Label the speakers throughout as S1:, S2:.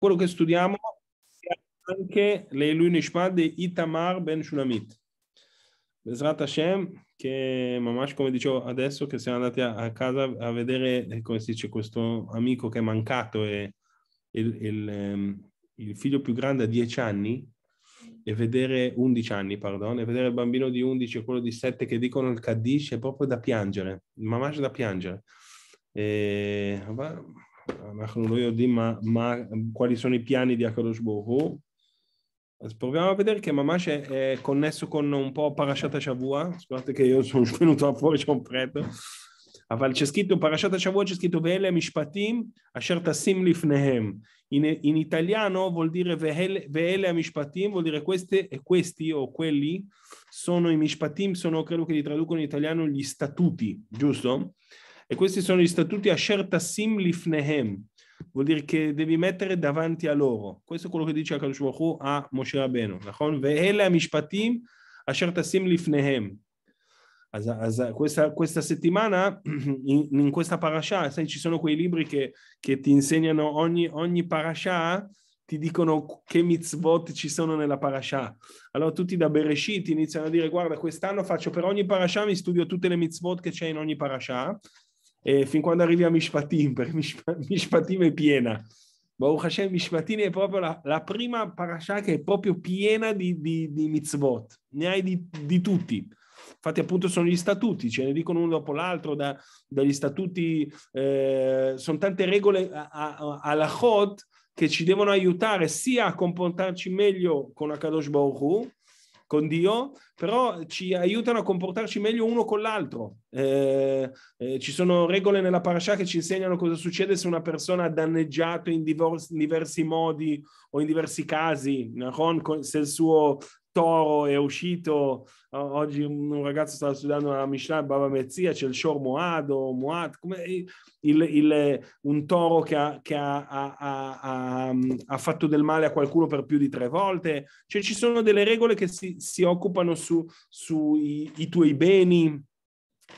S1: Quello che studiamo è anche l'Elui Nishmat di Itamar Ben Shulamit. Besrat Hashem, che mamash come dicevo adesso, che siamo andati a, casa a vedere, eh, come si dice, questo amico che è mancato e il, il, ehm, il figlio più grande a 10 anni, e vedere 11 anni, pardon, e vedere il bambino di 11 e quello di 7 che dicono il Kaddish è proprio da piangere, mamash da piangere. E, אנחנו לא יודעים מה, מה, quali piani di הקדוש ברוך הוא. אז proviamo a vedere che ממש è connesso con un po' parashat השבוע, scusate che io sono venuto a fuori, sono freddo, אבל c'è scritto, parashat השבוע c'è scritto ואלה המשפטים אשר טסים לפניהם. In, in italiano vuol dire ואלה המשפטים, vuol dire queste, e questi o quelli sono i mishpatim, sono quello che li traducono in italiano gli statuti, giusto? E questi sono gli statuti Asher Tassim Lifnehem, vuol dire che devi mettere davanti a loro. Questo è quello che dice Akadosh Baruch a Moshe Rabbeinu, נכון? ואלה המשפטים אשר תשים לפניהם. אז, questa, questa settimana, in, in questa parasha, sai, ci sono quei libri che, che ti insegnano ogni, ogni parasha, ti dicono che mitzvot ci sono nella parasha. Allora tutti da Bereshit iniziano a dire, guarda, quest'anno faccio per ogni parasha, mi studio tutte le mitzvot che c'è in ogni parasha, e fin quando arrivi a Mishpatim, perché Mishpatim è piena. Baruch Hashem, Mishpatim è proprio la, la prima parasha che è proprio piena di, di, di mitzvot, ne hai di, di, tutti. Infatti appunto sono gli statuti, ce ne dicono uno dopo l'altro, da, dagli statuti, eh, sono tante regole alla Chod che ci devono aiutare sia a comportarci meglio con Akadosh Baruch Hu, con Dio, però ci aiutano a comportarci meglio uno con l'altro. Eh, eh, ci sono regole nella parasha che ci insegnano cosa succede se una persona ha danneggiato in, divorzi, in diversi modi o in diversi casi, se il suo Toro è uscito, oggi un ragazzo stava studiando la Mishnah Baba Mezzia, c'è il Shor Moado, Moad, come il, il, un toro che, ha, che ha, ha, mm, ha, fatto del male a qualcuno per più di tre volte, cioè ci sono delle regole che si, si occupano sui su tuoi beni,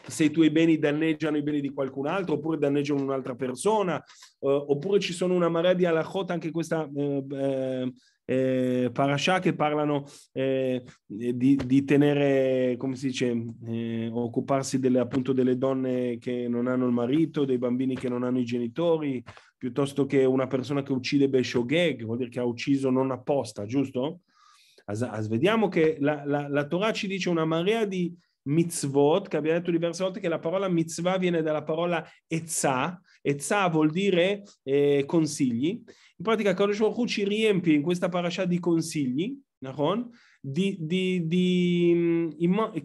S1: se i tuoi beni danneggiano i beni di qualcun altro oppure danneggiano un'altra persona, eh, oppure ci sono una marea di alachot, anche questa eh, eh eh, parasha che parlano eh, di, di, tenere, come si dice, eh, occuparsi delle, appunto delle donne che non hanno il marito, dei bambini che non hanno i genitori, piuttosto che una persona che uccide Beshogeg, vuol dire che ha ucciso non apposta, giusto? As, as vediamo che la, la, la Torah ci dice una marea di mitzvot, che abbiamo detto diverse volte che la parola mitzvah viene dalla parola etzah, Etzah vuol dire eh, consigli. In pratica Kadosh Baruch ci riempie in questa parasha di consigli, di, di, di, mm,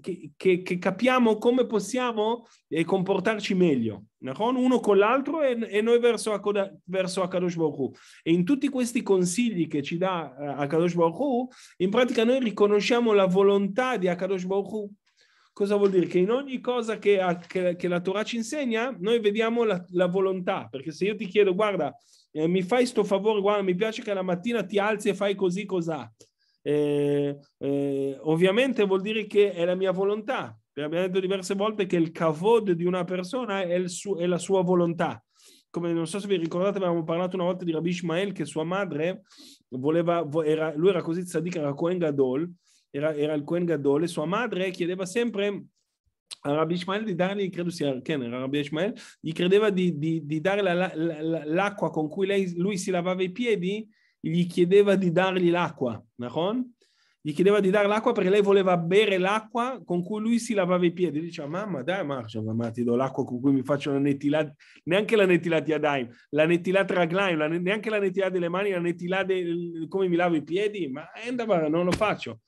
S1: che, che, che, capiamo come possiamo eh, comportarci meglio, uno con l'altro e, e noi verso, Akoda, verso Akadosh Baruch Hu. E in tutti questi consigli che ci dà eh, Akadosh Baruch Hu, in pratica noi riconosciamo la volontà di Akadosh Baruch Hu Cosa vuol dire? Che in ogni cosa che, che, che la Torah ci insegna, noi vediamo la, la, volontà. Perché se io ti chiedo, guarda, eh, mi fai sto favore, guarda, mi piace che la mattina ti alzi e fai così, cos'ha? Eh, eh, ovviamente vuol dire che è la mia volontà. Abbiamo detto diverse volte che il kavod di una persona è, su, è la sua volontà. Come, non so se vi ricordate, avevamo parlato una volta di Rabbi Ishmael che sua madre voleva, era, lui era così tzaddik, era Cohen Gadol, era, era il Cohen Gadol e sua madre chiedeva sempre a Rabbi Ishmael di dargli, credo sia Ken, era Rabbi Ishmael, gli credeva di, di, di dare la, la, la, l'acqua con cui lei, lui si lavava i piedi, gli chiedeva di dargli l'acqua, Nahon? Gli chiedeva di dare l'acqua perché lei voleva bere l'acqua con cui lui si lavava i piedi. Diceva, ah, mamma, dai, Marcia, mamma, ti do l'acqua con cui mi faccio la nettilà, neanche la nettilà di Adaim, la nettilà traglaim, la, neanche la nettilà delle mani, la nettilà de, come mi lavo i piedi, ma eh, andava, non lo faccio.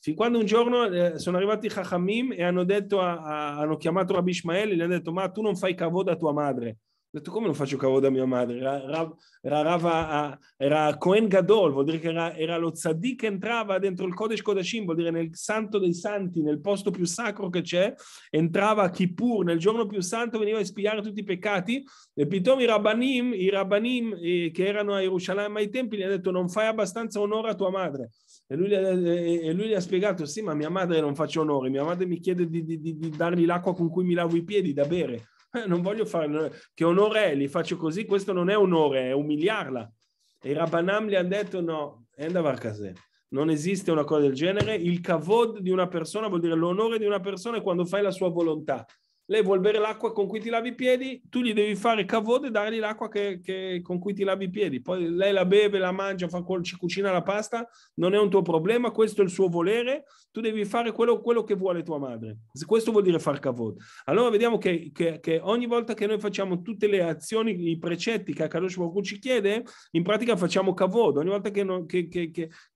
S1: Fin quando un giorno eh, sono arrivati i Chachamim e hanno, detto a, a, hanno chiamato Rabbi Ishmael e gli hanno detto ma tu non fai cavod da tua madre. Ho detto come non faccio cavod da mia madre? Era, era, era, Rava, era Cohen Gadol, vuol dire che era, era lo tzaddik che entrava dentro il Kodesh Kodashim, vuol dire nel santo dei santi, nel posto più sacro che c'è, entrava Kippur, nel giorno più santo veniva a espiare tutti i peccati e pitom i Rabbanim, i Rabbanim eh, che erano a Gerusalemme ai tempi gli hanno detto non fai abbastanza onore a tua madre. E lui, e lui, gli ha spiegato, sì, ma mia madre non faccio onore, mia madre mi chiede di, di, di, di dargli l'acqua con cui mi lavo i piedi da bere. Eh, non voglio fare, che onore è, li faccio così, questo non è onore, è umiliarla. E i Rabbanam gli hanno detto, no, andava a casa. non esiste una cosa del genere, il kavod di una persona vuol dire l'onore di una persona quando fai la sua volontà lei vuol bere l'acqua con cui ti lavi i piedi, tu gli devi fare cavode e dargli l'acqua che, che, con cui ti lavi i piedi. Poi lei la beve, la mangia, fa, ci cucina la pasta, non è un tuo problema, questo è il suo volere, tu devi fare quello, quello che vuole tua madre. Questo vuol dire far cavode. Allora vediamo che, che, che, ogni volta che noi facciamo tutte le azioni, i precetti che Akadosh Baruch ci chiede, in pratica facciamo cavode. Ogni volta che, non,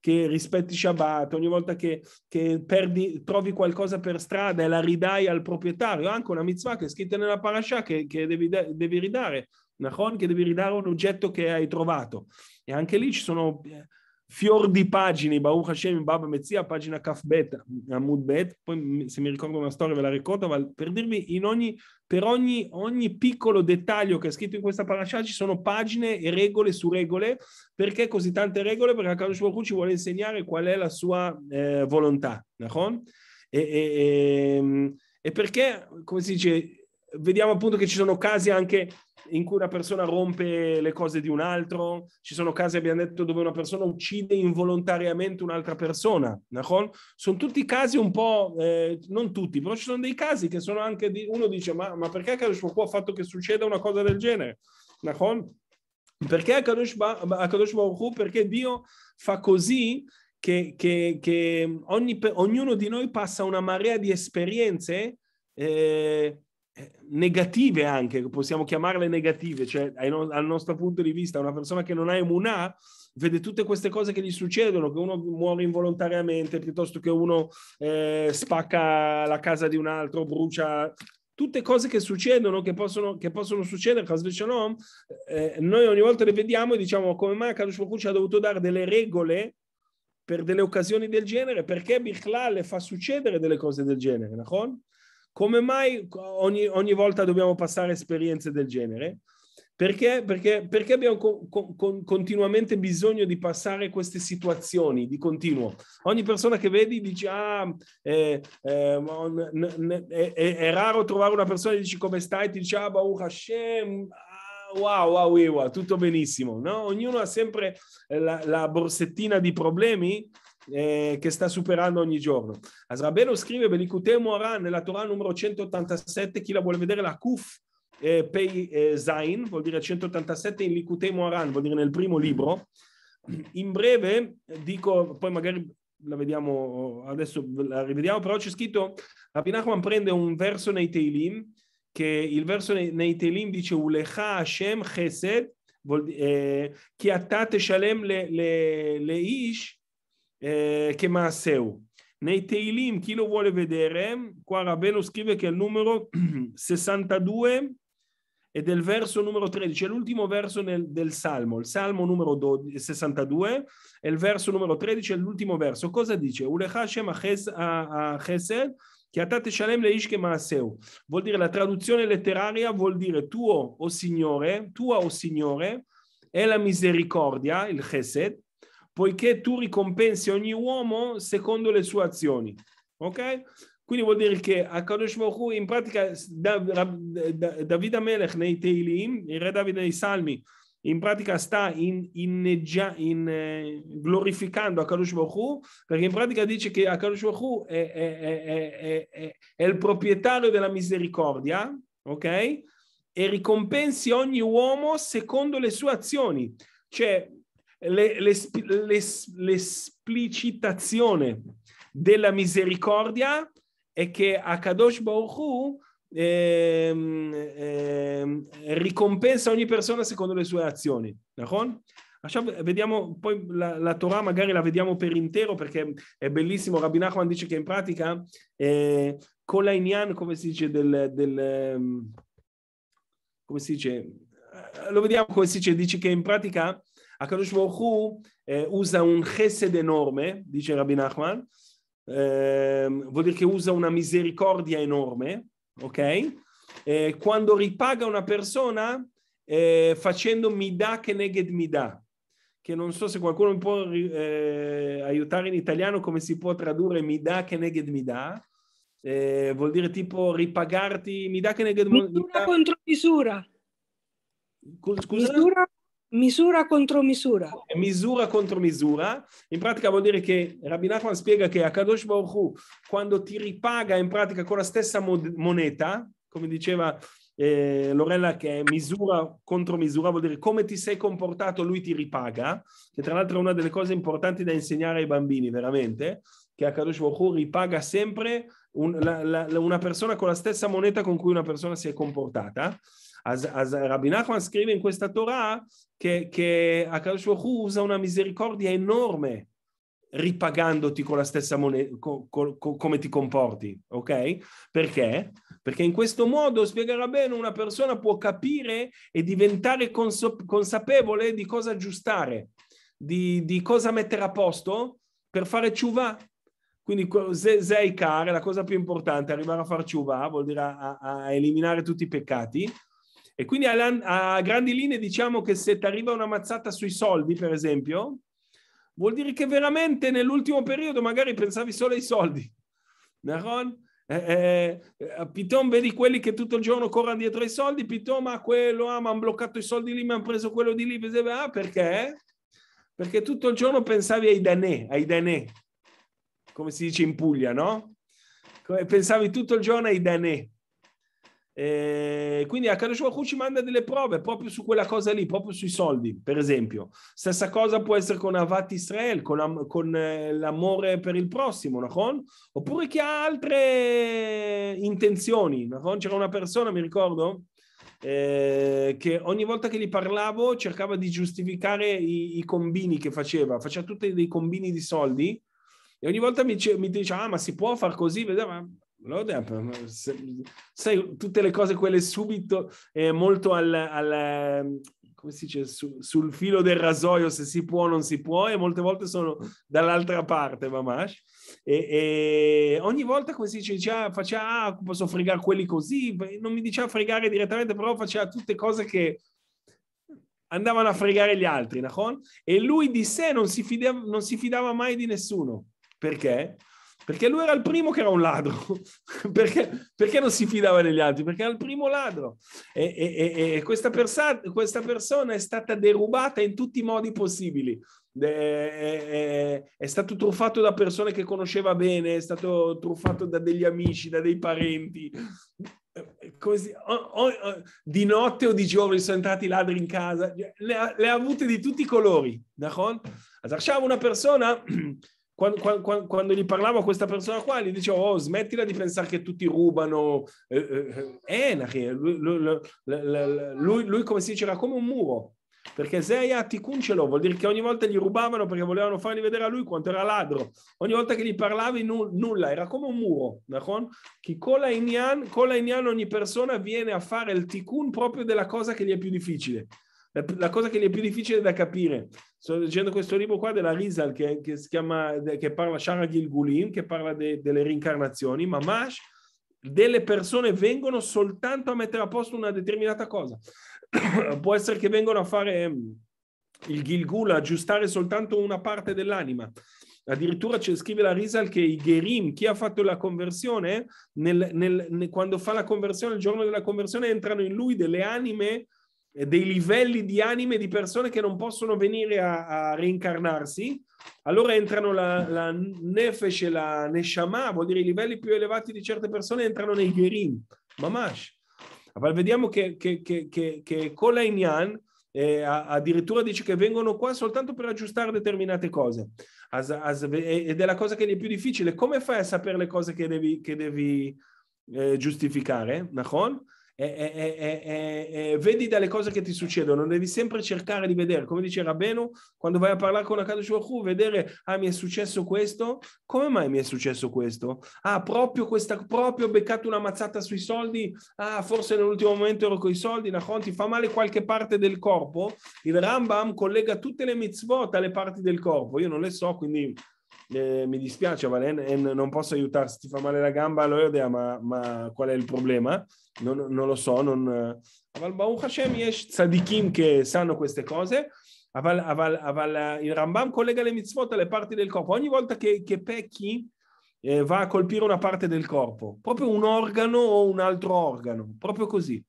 S1: rispetti Shabbat, ogni volta che, perdi, trovi qualcosa per strada e la ridai al proprietario, anche una mitzvah che è scritta nella parasha che, che devi, devi, ridare, Nahon, che devi ridare un oggetto che hai trovato. E anche lì ci sono eh, fior di pagine, Baruch Hashem, Baba Mezzia, pagina Kafbet, Amud Bet, poi mm, se mi ricordo una storia ve la ricordo, ma per dirvi in ogni, per ogni, ogni, piccolo dettaglio che è scritto in questa parasha ci sono pagine e regole su regole, perché così tante regole? Perché Akadosh Baruch ci vuole insegnare qual è la sua eh, volontà, e, e, e, ehm, e perché, come si dice, vediamo appunto che ci sono casi anche in cui una persona rompe le cose di un altro, ci sono casi, abbiamo detto, dove una persona uccide involontariamente un'altra persona. Nahon? Sono tutti casi un po', eh, non tutti, però ci sono dei casi che sono anche, di, uno dice, ma, ma perché Kadosh Baruch ha fatto che succeda una cosa del genere? Nahon? Perché Kadosh Baruch perché Dio fa così che, che, che ogni, ognuno di noi passa una marea di esperienze eh, negative anche, possiamo chiamarle negative, cioè no, al nostro punto di vista una persona che non ha emunà vede tutte queste cose che gli succedono, che uno muore involontariamente piuttosto che uno eh, spacca la casa di un altro, brucia tutte cose che succedono, che possono, che possono succedere, eh, noi ogni volta le vediamo e diciamo come mai Kadosh Baruch ci ha dovuto dare delle regole per delle occasioni del genere, perché Bichlal fa succedere delle cose del genere, נכון? Come mai ogni, ogni volta dobbiamo passare esperienze del genere? Perché, perché, perché abbiamo con, con, continuamente bisogno di passare queste situazioni di continuo? Ogni persona che vedi dice, ah, eh, eh, è, è, raro trovare una persona che dice come stai, ti dice, ah, Baruch Hashem, wow, wow, wow, tutto benissimo. No? Ognuno ha sempre eh, la, la borsettina di problemi eh, che sta superando ogni giorno. Asrabello scrive Belikute Aran, nella Torah numero 187, chi la vuole vedere la Kuf eh, Pei eh, Zain, vuol dire 187 in Likutemo Aran, vuol dire nel primo libro. In breve, dico, poi magari la vediamo oh, adesso, la rivediamo, però c'è scritto, Rabbi Nachman prende un verso nei Teilim, che il verso nei, nei Telim dice Ulecha Hashem Chesed, che eh, attate Shalem le, Ish, eh, che Maaseu. Nei Teilim, chi lo vuole vedere, qua Rabbeinu scrive che è il numero 62 e del verso numero 13, è l'ultimo verso nel, del Salmo, il Salmo numero 12, 62 e il verso numero 13 è l'ultimo verso. Cosa dice? Ulecha Hashem Chesed, Chiatate Shalem Leish che Maaseu. Vuol dire la traduzione letteraria vuol dire tuo o Signore, tua o Signore, è la misericordia, il chesed, poiché tu ricompensi ogni uomo secondo le sue azioni. Ok? Quindi vuol dire che a Kadosh Baruch in pratica Davide Melech nei Teilim, il re Davide nei Salmi, in pratica sta in, inneggia, in, eh, glorificando Akadosh Baruch Hu, perché in pratica dice che Akadosh Baruch Hu è, è, è, è, il proprietario della misericordia, ok? E ricompensi ogni uomo secondo le sue azioni, cioè l'esplicitazione della misericordia è che Akadosh Baruch Hu eh, eh, ricompensa ogni persona secondo le sue azioni. D'accordo? vediamo, poi la, la, Torah magari la vediamo per intero perché è bellissimo. Rabbi Nachman dice che in pratica eh, con la come si dice, del, del, ehm, come si dice, eh, lo vediamo come si dice, dice che in pratica Akadosh Baruch Hu eh, usa un chesed enorme, dice Rabbi Nachman, eh, vuol dire che usa una misericordia enorme, ok? Eh, quando ripaga una persona eh, facendo mi dà che neged mi dà, che non so se qualcuno mi può eh, aiutare in italiano come si può tradurre mi dà che neged mi dà, eh, vuol dire tipo ripagarti, mi dà che neged mi dà. Misura contro misura. Scusa? Misura Misura contro misura. Misura contro misura. In pratica vuol dire che Rabbi Nachman spiega che Akadosh Baruch Hu, quando ti ripaga in pratica con la stessa moneta, come diceva eh, Lorella, che è misura contro misura, vuol dire come ti sei comportato, lui ti ripaga, che tra l'altro è una delle cose importanti da insegnare ai bambini, veramente, che Akadosh Baruch Hu ripaga sempre un, la, la, una persona con la stessa moneta con cui una persona si è comportata. אז, אז רבי נחמן scrive in questa Torah che, che Akadosh Baruch usa una misericordia enorme ripagandoti con la stessa moneta, co, co, co, come ti comporti, ok? Perché? Perché in questo modo, spiegherà bene, una persona può capire e diventare consop- consapevole di cosa aggiustare, di, di, cosa mettere a posto per fare ciuva. Quindi sei care, la cosa più importante arrivare a far ciuva, vuol dire a, a eliminare tutti i peccati, e quindi a, a grandi linee diciamo che se ti arriva una mazzata sui soldi, per esempio, vuol dire che veramente nell'ultimo periodo magari pensavi solo ai soldi. Naron? Eh, eh, eh, Piton vedi quelli che tutto il giorno corrono dietro ai soldi, Piton ma quello, ah, mi hanno bloccato i soldi lì, mi hanno preso quello di lì, ah, perché? Perché tutto il giorno pensavi ai danè, ai danè, come si dice in Puglia, no? Pensavi tutto il giorno ai danè. Eh, quindi Akadosh Baruch Hu ci manda delle prove proprio su quella cosa lì, proprio sui soldi, per esempio. Stessa cosa può essere con Avat Israel, con, am- con eh, l'amore per il prossimo, nahon? oppure chi ha altre intenzioni. Nahon? C'era una persona, mi ricordo, eh, che ogni volta che gli parlavo cercava di giustificare i, i combini che faceva, faceva tutti dei combini di soldi. E ogni volta mi, mi diceva, ah, ma si può far così? Vedeva, sai, tutte le cose quelle subito, eh, molto al, al ehm, come si dice, su, sul filo del rasoio se si può o non si può, e molte volte sono dall'altra parte, Mamash. E, e ogni volta, come si dice, diceva, faceva, ah, posso fregare quelli così, non mi diceva fregare direttamente, però faceva tutte cose che andavano a fregare gli altri, Nahon? e lui di sé non si, fidava, non si fidava mai di nessuno. Perché? Perché lui era il primo che era un ladro. perché, perché, non si fidava degli altri? Perché era il primo ladro. E, e, e questa, persa, questa persona è stata derubata in tutti i modi possibili è stato truffato da persone che conosceva bene, è stato truffato da degli amici, da dei parenti. Così, o, o, di notte o di giorno sono entrati ladri in casa, le ha, le ha avute di tutti i colori. D'accordo? una persona quando, quando, quando, gli parlavo a questa persona qua, gli dicevo, oh, smettila di pensare che tutti rubano. Eh, eh, eh, eh lui, lui, lui, lui, come si dice, era come un muro. Perché ce l'ho, vuol dire che ogni volta gli rubavano perché volevano fargli vedere a lui quanto era ladro. Ogni volta che gli parlavi nu- nulla, era come un muro. Nahon? Che con la, inian con la Inyan ogni persona viene a fare il ticun proprio della cosa che gli è più difficile la cosa che gli è più difficile da capire. Sto leggendo questo libro qua della Rizal che, che si chiama, che parla Shara Gilgulim, che parla de, delle rincarnazioni, ma Mash, delle persone vengono soltanto a mettere a posto una determinata cosa. Può essere che vengono a fare mm, il Gilgul, aggiustare soltanto una parte dell'anima. Addirittura c'è, scrive la Rizal che i Gerim, chi ha fatto la conversione, nel, nel, nel, quando fa la conversione, il giorno della conversione, entrano in lui delle anime eh, dei livelli di anime di persone che non possono venire a, a reincarnarsi, allora entrano la, la Nefesh e la Neshama, vuol dire i livelli più elevati di certe persone entrano nei Gerim, Mamash. Ma vediamo che, che, che, che, che Kolainian eh, addirittura dice che vengono qua soltanto per aggiustare determinate cose as, as, ed è la cosa che gli è più difficile. Come fai a sapere le cose che devi, che devi eh, giustificare? Nahon? e, e, vedi dalle cose che ti succedono, devi sempre cercare di vedere, come dice Beno, quando vai a parlare con Akadosh Baruch vedere, ah mi è successo questo, come mai mi è successo questo? Ah proprio questa, proprio ho beccato una mazzata sui soldi, ah forse nell'ultimo momento ero con i soldi, Nahon ti fa male qualche parte del corpo, il Rambam collega tutte le mitzvot alle parti del corpo, io non le so, quindi eh, mi dispiace Valen, non posso aiutarti, ti fa male la gamba all'Oiodea, ma, ma qual è il problema? Non, non lo so, non... Aval Baruch Hashem yesh tzadikim che sanno queste cose, aval, aval, aval, il Rambam collega le mitzvot alle parti del corpo, ogni volta che, che pecchi eh, va a colpire una parte del corpo, proprio un organo o un altro organo, proprio così.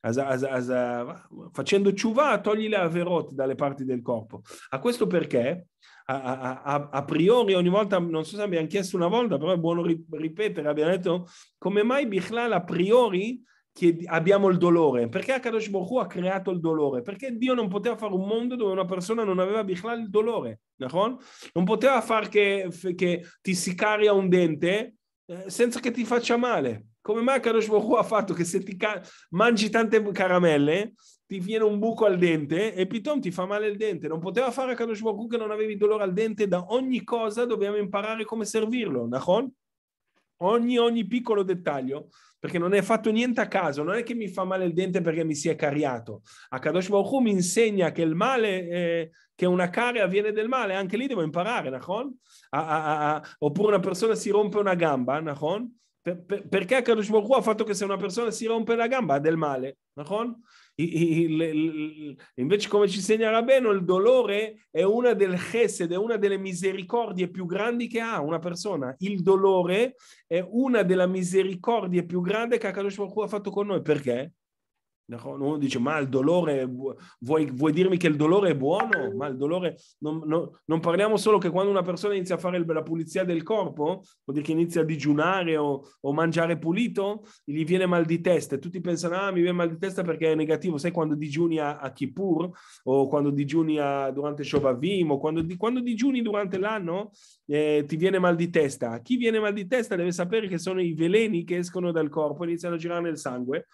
S1: As, as, as, facendo ciuva togli le averot dalle parti del corpo. A questo perché a, a, a, priori ogni volta, non so se abbiamo chiesto una volta, però è buono ripetere, abbiamo detto come mai Bichlal a priori abbiamo il dolore? Perché Akadosh Baruch ha creato il dolore? Perché Dio non poteva fare un mondo dove una persona non aveva Bichlal il dolore, non poteva far che, che ti si caria un dente eh, senza che ti faccia male. Come mai Kadosh Baruch ha fatto che se ti ca- mangi tante caramelle ti viene un buco al dente e Pitom ti fa male il dente? Non poteva fare a Kadosh Baruch che non avevi dolore al dente, da ogni cosa dobbiamo imparare come servirlo, Nahon? Ogni, ogni piccolo dettaglio, perché non è fatto niente a caso, non è che mi fa male il dente perché mi si è cariato. A Kadosh Baruch mi insegna che il male... Eh, che una caria viene del male, anche lì devo imparare, Nahon? oppure una persona si rompe una gamba, Nahon? per, per, perché Kadosh Baruch ha fatto che se una persona si rompe la gamba ha del male, נכון? invece come ci insegna Rabeno il dolore è una del chesed, è una delle misericordie più grandi che ha una persona, il dolore è una delle misericordie più grandi che Kadosh Baruch ha fatto con noi, perché? Uno dice, ma il dolore, vuoi, vuoi, dirmi che il dolore è buono? Ma il dolore, non, non, non, parliamo solo che quando una persona inizia a fare la pulizia del corpo, vuol dire che inizia a digiunare o, o mangiare pulito, gli viene mal di testa tutti pensano, ah mi viene mal di testa perché è negativo, sai quando digiuni a, a Kippur o quando digiuni a, durante Shobavim o quando, quando, digiuni durante l'anno eh, ti viene mal di testa. Chi viene mal di testa deve sapere che sono i veleni che escono dal corpo e iniziano a girare nel sangue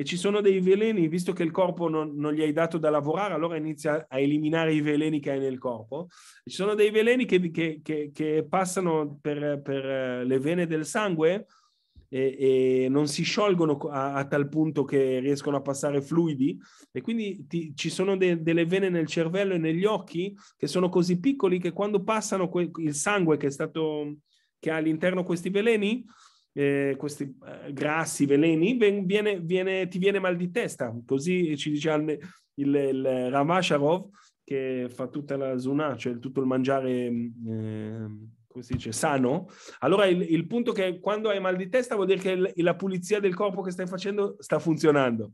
S1: e ci sono dei veleni, visto che il corpo non, non, gli hai dato da lavorare, allora inizia a eliminare i veleni che hai nel corpo. Ci sono dei veleni che, che, che, che passano per, per, eh, le vene del sangue e, e non si sciolgono a, a, tal punto che riescono a passare fluidi e quindi ti, ci sono de, delle vene nel cervello e negli occhi che sono così piccoli che quando passano que, il sangue che è stato che ha all'interno questi veleni eh, questi eh, grassi, veleni, viene, viene, ti viene mal di testa. Così ci dice il, il, il Ramasharov che fa tutta la zona, cioè tutto il mangiare, eh, come si dice, sano. Allora il, il, punto è che quando hai mal di testa vuol dire che la pulizia del corpo che stai facendo sta funzionando.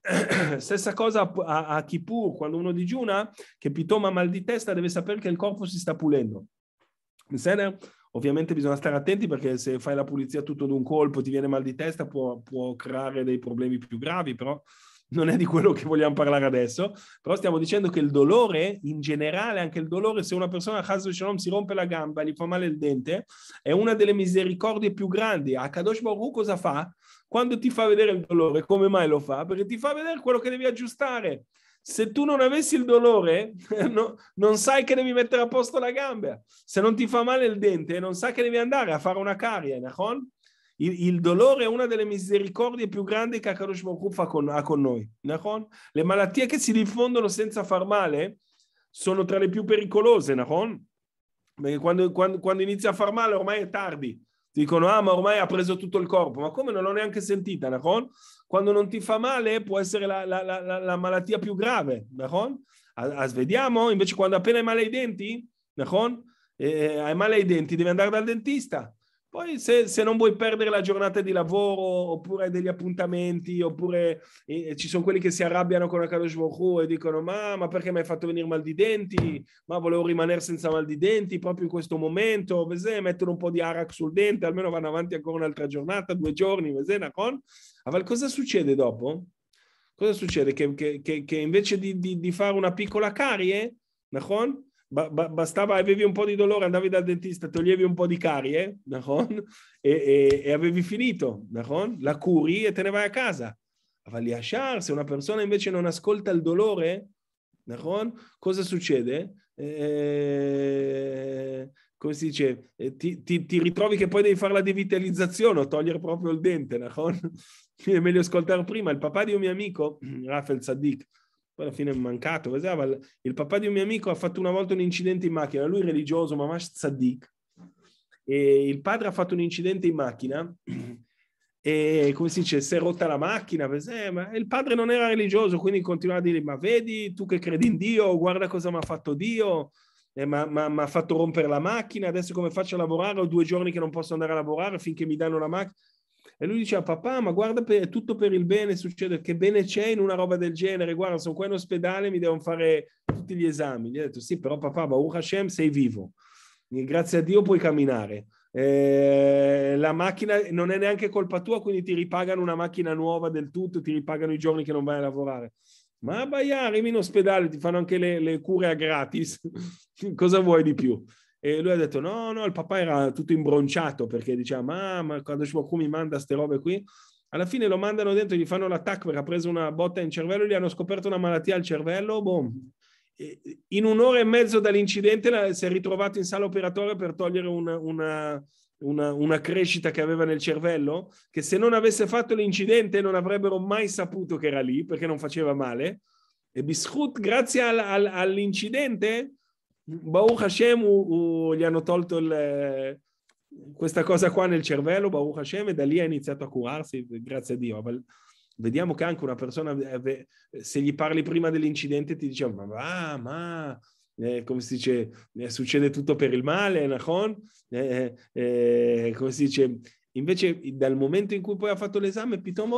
S1: Stessa cosa a, a Kippur, quando uno digiuna, che pitoma mal di testa, deve sapere che il corpo si sta pulendo. בסדר? Ovviamente bisogna stare attenti perché se fai la pulizia tutto d'un colpo ti viene mal di testa può, può creare dei problemi più gravi, però non è di quello che vogliamo parlare adesso, però stiamo dicendo che il dolore, in generale, anche il dolore, se una persona a Shalom si rompe la gamba, gli fa male il dente, è una delle misericordie più grandi. A Kadosh Baruch cosa fa? Quando ti fa vedere il dolore, come mai lo fa? Perché ti fa vedere quello che devi aggiustare se tu non avessi il dolore, no, non sai che devi mettere a posto la gamba. Se non ti fa male il dente, non sai che devi andare a fare una carie, Il, il, dolore è una delle misericordie più grandi che Akadosh Baruch fa con, ha con noi. Nahon? Le malattie che si diffondono senza far male sono tra le più pericolose, nahon? Perché quando, quando, quando inizia a far male ormai è tardi. Ti dicono, ah, ma ormai ha preso tutto il corpo. Ma come non l'ho neanche sentita, nahon? quando non ti fa male può essere la, la, la, la malattia più grave, no? As vediamo, invece quando appena hai male ai denti, eh, hai male ai denti, devi andare dal dentista. Poi se, se, non vuoi perdere la giornata di lavoro oppure degli appuntamenti oppure eh, ci sono quelli che si arrabbiano con la Akadosh Baruch e dicono ma, ma, perché mi hai fatto venire mal di denti? Ma volevo rimanere senza mal di denti proprio in questo momento, vese, mettono un po' di arak sul dente, almeno vanno avanti ancora un'altra giornata, due giorni, vese, nacon? Ah, ma cosa succede dopo? Cosa succede? Che, che, che, che invece di, di, di, fare una piccola carie, Nahon? Ba, ba, bastava, avevi un po' di dolore, andavi dal dentista, toglievi un po' di carie, E, e, e avevi finito, Nahon? La curi e te ne vai a casa. Ma Yashar, se una persona invece non ascolta il dolore, Nahon? Cosa succede? Eh, come si dice, eh, ti, ti, ti, ritrovi che poi devi fare la devitalizzazione o togliere proprio il dente, Nahon? è meglio ascoltare prima il papà di un mio amico, Rafael Saddik, poi alla fine è mancato, il papà di un mio amico ha fatto una volta un incidente in macchina, lui religioso, Mamash Saddik, e il padre ha fatto un incidente in macchina e come si dice, si è rotta la macchina, ma il padre non era religioso, quindi continuava a dire, ma vedi, tu che credi in Dio, guarda cosa mi ha fatto Dio, eh, mi ha fatto rompere la macchina, adesso come faccio a lavorare? Ho due giorni che non posso andare a lavorare finché mi danno la macchina. E lui diceva, papà, ma guarda, per, tutto per il bene succede, che bene c'è in una roba del genere? Guarda, sono qua in ospedale, mi devono fare tutti gli esami. Gli ha detto, sì, però papà, Baruch Hashem, sei vivo. Grazie a Dio puoi camminare. Eh, la macchina non è neanche colpa tua, quindi ti ripagano una macchina nuova del tutto, ti ripagano i giorni che non vai a lavorare. Ma vai, arrivi in ospedale, ti fanno anche le, le cure a gratis. Cosa vuoi di più? E lui ha detto: No, no, il papà era tutto imbronciato perché diceva: Mamma, quando Shmoku mi manda queste robe qui. Alla fine lo mandano dentro, gli fanno l'attacco perché ha preso una botta in cervello, gli hanno scoperto una malattia al cervello. Boom. In un'ora e mezzo dall'incidente si è ritrovato in sala operatoria per togliere una, una una, una, crescita che aveva nel cervello, che se non avesse fatto l'incidente non avrebbero mai saputo che era lì perché non faceva male. E Biscut, grazie al, al, all'incidente, Baruch Hashem u, u, gli hanno tolto il, questa cosa qua nel cervello, Baruch Hashem, e da lì ha iniziato a curarsi, grazie a Dio. Ma vediamo che anche una persona, eh, se gli parli prima dell'incidente, ti dice, ma va, ma... Eh, come si dice, eh, succede tutto per il male, Nahon, eh, eh, eh come si dice, Invece dal momento in cui poi ha fatto l'esame, Pitom,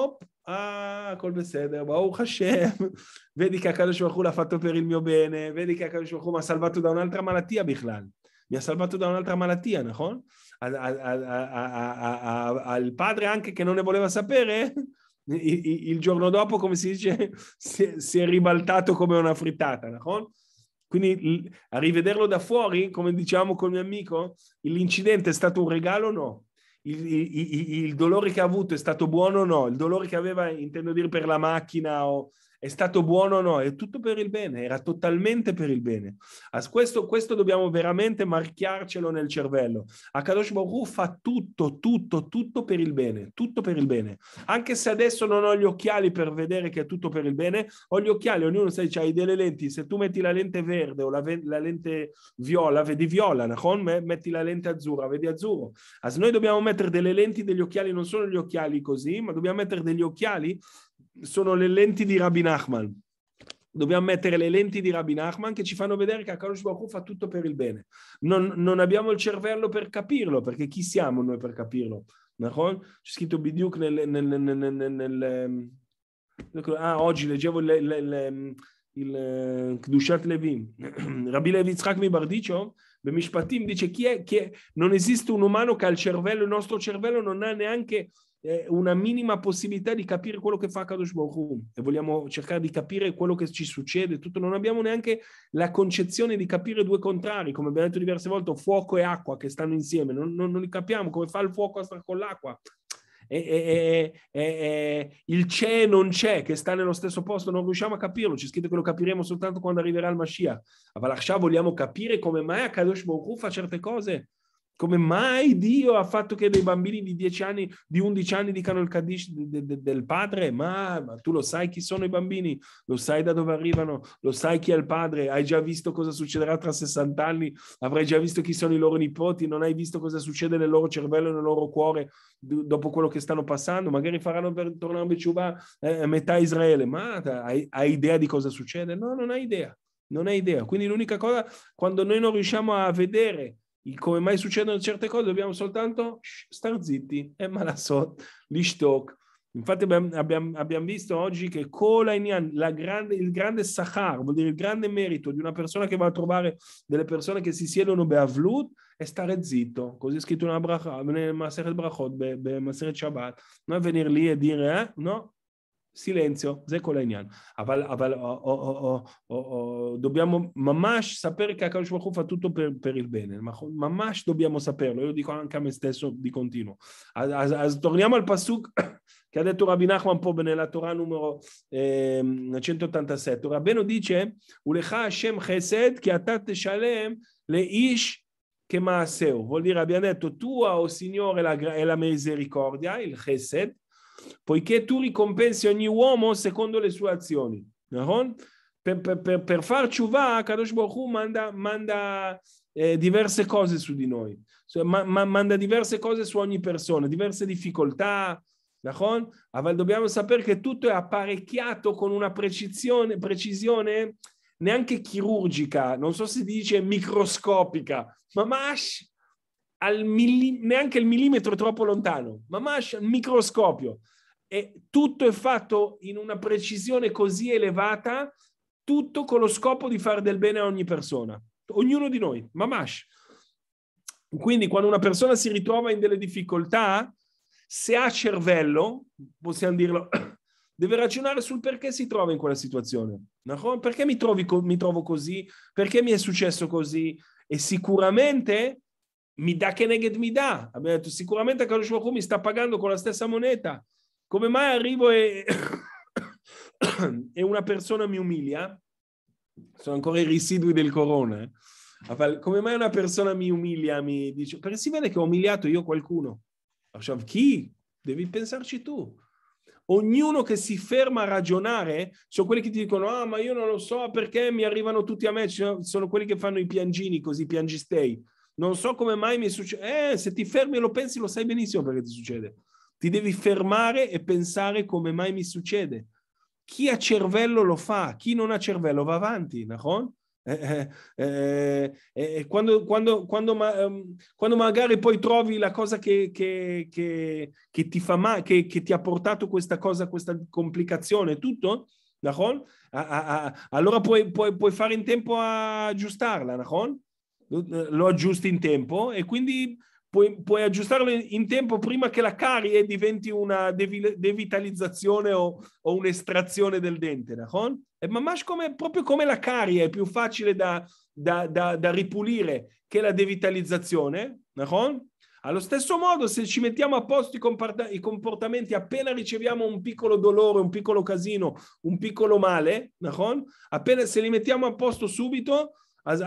S1: ah, col Beseder, wow, Hashem, vedi che Akadosh Baruch l'ha fatto per il mio bene, vedi che Akadosh Baruch mi ha salvato da un'altra malattia, Bichlal. Mi ha salvato da un'altra malattia, no? Al padre anche che non ne voleva sapere, il giorno dopo, come si dice, si è, ribaltato come una frittata, no? Quindi a rivederlo da fuori, come diciamo col mio amico, l'incidente è stato un regalo? o No il, il, il, dolore che ha avuto è stato buono o no? Il dolore che aveva, intendo dire, per la macchina o è stato buono o no, è tutto per il bene, era totalmente per il bene. Questo, questo dobbiamo veramente marchiarcelo nel cervello. Akadosh Baruch fa tutto, tutto, tutto per il bene, tutto per il bene. Anche se adesso non ho gli occhiali per vedere che è tutto per il bene, ho gli occhiali, ognuno sa hai delle lenti, se tu metti la lente verde o la, la lente viola, vedi viola, nahon? metti la lente azzurra, vedi azzurro. As noi dobbiamo mettere delle lenti, degli occhiali, non sono gli occhiali così, ma dobbiamo mettere degli occhiali sono le lenti di Rabbi Nachman. Dobbiamo mettere le lenti di Rabbi Nachman che ci fanno vedere che Akadosh Baruch Hu fa tutto per il bene. Non, non, abbiamo il cervello per capirlo, perché chi siamo noi per capirlo? C'è scritto Biduk nel, nel, nel, nel Ah, oggi leggevo le, le, le, il eh, Kdushat Levim. Rabbi Levi Yitzhak Mibardicio, Bemishpatim, dice chi è, chi è? Non esiste un umano che ha il cervello, il nostro cervello non ha neanche una minima possibilità di capire quello che fa Kadosh Baruch e vogliamo cercare di capire quello che ci succede, tutto. non abbiamo neanche la concezione di capire due contrari, come abbiamo detto diverse volte, fuoco e acqua che stanno insieme, non, non, non li capiamo come fa il fuoco a stare con l'acqua. E, e, e, il c'è e non c'è, che sta nello stesso posto, non riusciamo a capirlo. C'è scritto che lo capiremo soltanto quando arriverà il Mashiach. A Valachsha vogliamo capire come mai a Kadosh Baruch fa certe cose come mai Dio ha fatto che dei bambini di 10 anni, di 11 anni dicano il Kaddish de, de, del padre? Ma, ma, tu lo sai chi sono i bambini? Lo sai da dove arrivano? Lo sai chi è il padre? Hai già visto cosa succederà tra 60 anni? Avrai già visto chi sono i loro nipoti? Non hai visto cosa succede nel loro cervello nel loro cuore dopo quello che stanno passando? Magari faranno per tornare a Becciuva eh, metà Israele. Ma hai, hai idea di cosa succede? No, non hai idea. Non hai idea. Quindi l'unica cosa, quando noi non riusciamo a vedere il come mai succedono certe cose, dobbiamo soltanto star zitti e malassot, l'ishtok. Infatti abbiamo, abbiamo, visto oggi che Kolainian, grande, il grande sahar, vuol dire il grande merito di una persona che va a trovare delle persone che si siedono beavlut è stare zitto, così è scritto nella Maseret Brachot, Maseret Shabbat, non venire lì e dire, eh, no, silenzio, זה כל העניין. אבל, אבל או, או, או, או, dobbiamo ממש sapere che הקדוש ברוך הוא פטוטו per, per il bene, ממש dobbiamo saperlo, io dico anche a me stesso di continuo. אז, אז, אז torniamo al פסוק che ha detto Rabbi Nachman פה nella Torah numero eh, 187. Rabbeno dice, ולך השם חסד כי אתה תשלם לאיש che maaseo, vuol dire abbiamo detto tua o oh Signore è la, misericordia, il chesed, poiché tu ricompensi ogni uomo secondo le sue azioni. Per, per, per, per far ciuva, Kadosh Baruch manda, manda eh, diverse cose su di noi, ma, ma, manda diverse cose su ogni persona, diverse difficoltà, ma dobbiamo sapere che tutto è apparecchiato con una precisione, precisione neanche chirurgica, non so se dice microscopica, ma mash, milli, neanche il millimetro troppo lontano, ma Mash al microscopio. E tutto è fatto in una precisione così elevata, tutto con lo scopo di fare del bene a ogni persona, ognuno di noi, Mamash. Quindi quando una persona si ritrova in delle difficoltà, se ha cervello, possiamo dirlo, deve ragionare sul perché si trova in quella situazione. Perché mi, trovi, mi trovo così? Perché mi è successo così? E sicuramente mi Mida Keneged Mida. Abbiamo detto sicuramente Kadosh Baruch mi sta pagando con la stessa moneta. Come mai arrivo e, e una persona mi umilia? Sono ancora i residui del corona. Eh? Come mai una persona mi umilia, mi dice... Perché si vede che ho umiliato io qualcuno. Chi? Devi pensarci tu. Ognuno che si ferma a ragionare, sono quelli che ti dicono, ah ma io non lo so perché mi arrivano tutti a me, sono quelli che fanno i piangini così, piangistei non so come mai mi succede. Eh, se ti fermi e lo pensi, lo sai benissimo perché ti succede. Ti devi fermare e pensare come mai mi succede. Chi ha cervello lo fa, chi non ha cervello va avanti, Nahon? Eh, eh, eh, eh, quando, quando, quando, ma, ehm, quando, magari poi trovi la cosa che, che, che, che ti fa male, che, ti ha portato questa cosa, questa complicazione, tutto, Nahon? Ah, ah, ah, allora puoi, puoi, puoi, fare in tempo a aggiustarla, Nahon? lo aggiusti in tempo e quindi puoi, puoi aggiustarlo in tempo prima che la carie diventi una devitalizzazione o, o, un'estrazione del dente. Nahon? Eh, ma come, proprio come la carie è più facile da, da, da, da ripulire che la devitalizzazione. Nahon? Allo stesso modo, se ci mettiamo a posto i, comportamenti appena riceviamo un piccolo dolore, un piccolo casino, un piccolo male, appena se li mettiamo a posto subito, as,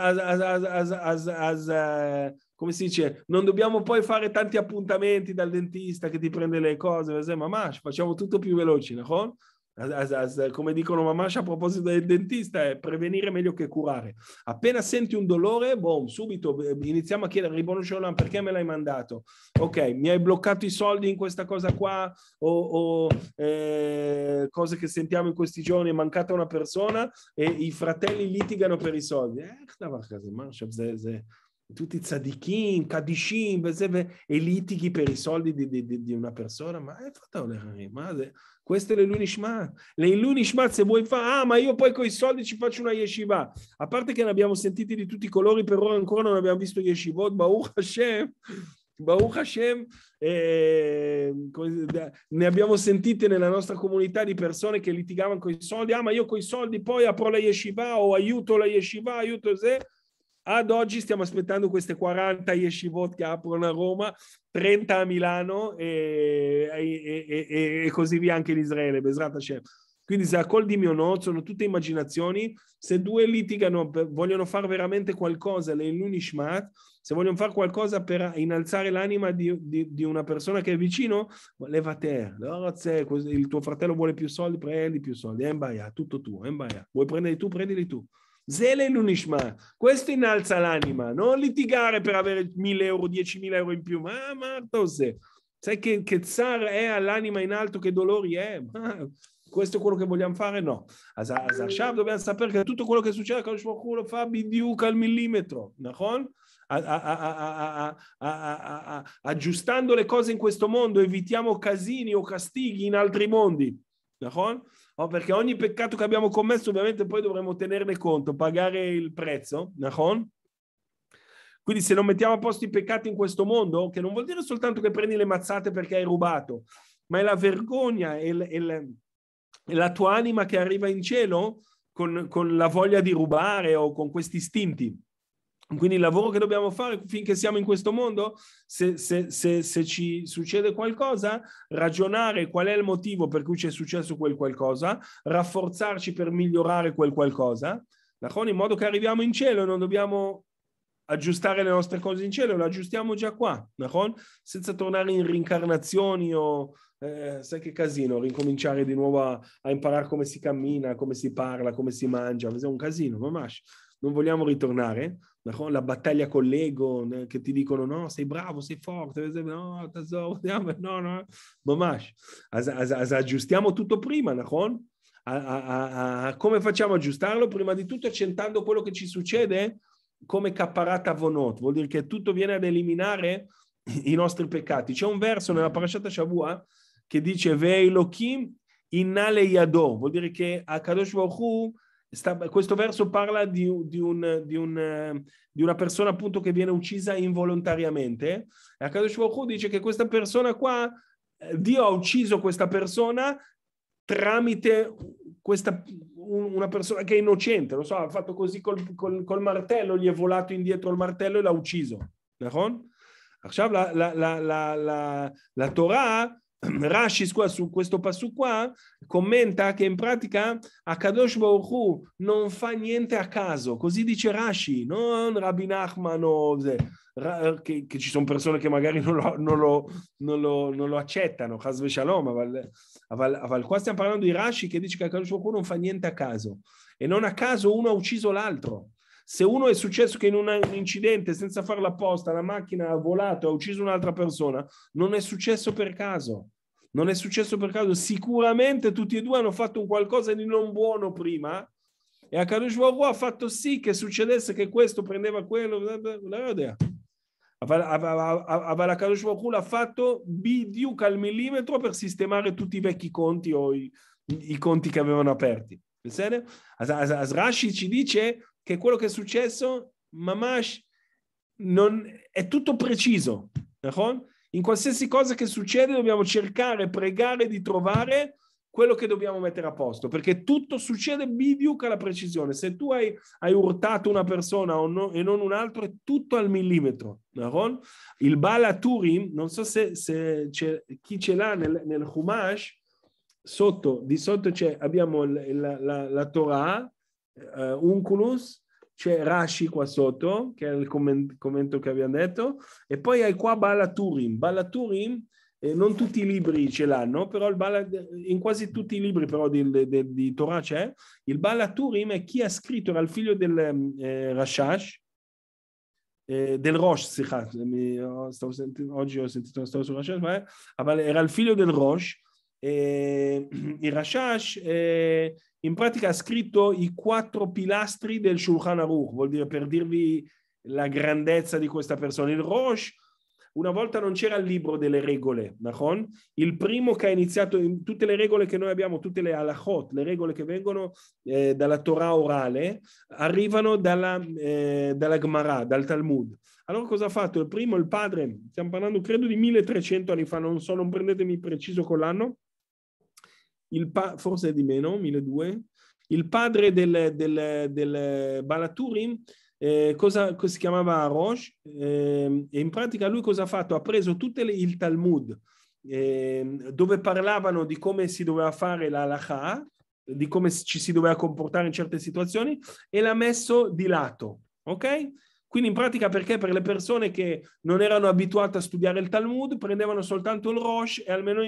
S1: as, as, eh, come si dice, non dobbiamo poi fare tanti appuntamenti dal dentista che ti prende le cose, ma facciamo tutto più veloce, no? As, as, come dicono Mamascia a proposito del dentista, è prevenire meglio che curare. Appena senti un dolore, boom, subito eh, iniziamo a chiedere, riconoscerlo perché me l'hai mandato? Ok, mi hai bloccato i soldi in questa cosa qua o, o eh, cose che sentiamo in questi giorni, è mancata una persona e i fratelli litigano per i soldi. Eh, tutti tzadikim, kadishim, e litighi per i soldi di, di, di una persona, ma è fatta ma questo è l'Elunishmat. L'Elunishmat, se vuoi fare, ah, ma io poi con i soldi ci faccio una yeshiva. A parte che ne abbiamo sentiti di tutti i colori, per ora ancora non abbiamo visto yeshivot, Baruch Hashem. Baruch Hashem, eh, ne abbiamo sentite nella nostra comunità di persone che litigavano con i soldi, ah ma io con i soldi poi apro la yeshiva o aiuto la yeshiva, aiuto se, ad oggi stiamo aspettando queste 40 yeshivot che aprono a Roma, 30 a Milano e, e, e, e così via anche in Israele, Besrat Hashem. Quindi se accoglimi o no, sono tutte immaginazioni. Se due litigano, vogliono fare veramente qualcosa, le lunishmat, se vogliono fare qualcosa per innalzare l'anima di, di, di una persona che è vicino, levate, il tuo fratello vuole più soldi, prendi più soldi, è in tutto tuo, è Vuoi prendere tu, prendili tu. Zelenu Nishma, questo innalza l'anima, non litigare per avere 1000 euro, 10.000 euro in più, ma Marta se sai che, che zar è all'anima in alto, che dolori è, ma questo è quello che vogliamo fare? No. A Zashab dobbiamo sapere che tutto quello che succede, Kadosh Baruch lo fa bidiuca al millimetro, נכון? aggiustando le cose in questo mondo evitiamo casini o castighi in altri mondi, נכון? Oh, perché ogni peccato che abbiamo commesso ovviamente poi dovremmo tenerne conto, pagare il prezzo, Nahon? Quindi se non mettiamo a posto i peccati in questo mondo, che non vuol dire soltanto che prendi le mazzate perché hai rubato, ma è la vergogna, e la tua anima che arriva in cielo con, con la voglia di rubare o con questi istinti. Quindi il lavoro che dobbiamo fare finché siamo in questo mondo, se, se, se, se, ci succede qualcosa, ragionare qual è il motivo per cui ci è successo quel qualcosa, rafforzarci per migliorare quel qualcosa, in modo che arriviamo in cielo e non dobbiamo aggiustare le nostre cose in cielo, lo aggiustiamo già qua, senza tornare in rincarnazioni o eh, sai che casino, ricominciare di nuovo a, a, imparare come si cammina, come si parla, come si mangia, è un casino, ma masci non vogliamo ritornare, la battaglia con l'ego, eh, che ti dicono no, sei bravo, sei forte, eh, no, tesoro, no, no, mamash. Eh. As, as, as aggiustiamo tutto prima, a, come facciamo a aggiustarlo? Prima di tutto accentando quello che ci succede come caparata vonot, vuol dire che tutto viene ad eliminare i nostri peccati. C'è un verso nella parashata Shavua che dice Veilokim innale yado, vuol dire che a Kadosh Baruch sta, questo verso parla di, di, un, di, un, di, una persona appunto che viene uccisa involontariamente. E Akadosh Baruch dice che questa persona qua, eh, Dio ha ucciso questa persona tramite questa, una persona che è innocente, lo so, ha fatto così col, col, col martello, gli è volato indietro il martello e l'ha ucciso. La, la, la, la Torah Rashi qua, su questo passo qua commenta che in pratica Akadosh Baruch Hu non fa niente a caso, così dice Rashi, non Rabbi Nachman che, che, ci sono persone che magari non lo, non lo, non lo, non lo accettano, Hasve Shalom, aval, qua stiamo parlando di Rashi che dice che Akadosh Baruch Hu non fa niente a caso e non a caso uno ha ucciso l'altro. Se uno è successo che in un incidente, senza farla apposta, la macchina ha volato e ha ucciso un'altra persona, non è successo per caso non è successo per caso, sicuramente tutti e due hanno fatto un qualcosa di non buono prima e Akadosh Baruch ha fatto sì che succedesse che questo prendeva quello, la idea. אבל הקדוש ברוך הוא l'ha fatto בדיוק al millimetro per sistemare tutti i vecchi conti o i, i conti che avevano aperti. בסדר? אז, אז, ci dice che quello che è successo ממש non, è tutto preciso, נכון? In qualsiasi cosa che succede dobbiamo cercare, pregare di trovare quello che dobbiamo mettere a posto, perché tutto succede bibiuca alla precisione. Se tu hai, hai urtato una persona no, e non un altro, è tutto al millimetro. Naron? Il Bala Turim, non so se, se chi ce l'ha nel, nel Humash, sotto, di sotto abbiamo la, la, la, la Torah, uh, eh, Unculus, c'è Rashi qua sotto, che è il commento che abbiamo detto, e poi hai qua Balaturim. Balaturim, eh, non tutti i libri ce l'hanno, però Bala, in quasi tutti i libri però di, di, di Torah c'è, il Balaturim è chi ha scritto, era il figlio del eh, Rashash, eh, del Rosh, sichà, mi, oh, sentito, oggi ho sentito una storia su Rashash, ma ah, era il figlio del Rosh, eh, il Rashash eh, in pratica ha scritto i quattro pilastri del Shulchan Aruch, vuol dire per dirvi la grandezza di questa persona. Il Rosh, una volta non c'era il libro delle regole, Nahon? il primo che ha iniziato in tutte le regole che noi abbiamo, tutte le halachot, le regole che vengono eh, dalla Torah orale, arrivano dalla, eh, dalla Gemara, dal Talmud. Allora cosa ha fatto? Il primo, il padre, stiamo parlando credo di 1300 anni fa, non so, non prendetemi preciso con l'anno, pa- forse di meno, 1200, il padre del, del, del Balaturim, eh, cosa, si chiamava Rosh, eh, e in pratica lui cosa ha fatto? Ha preso tutto il Talmud, eh, dove parlavano di come si doveva fare la halakha, di come ci si doveva comportare in certe situazioni, e l'ha messo di lato, ok? Quindi in pratica perché per le persone che non erano abituate a studiare il Talmud prendevano soltanto il Rosh e almeno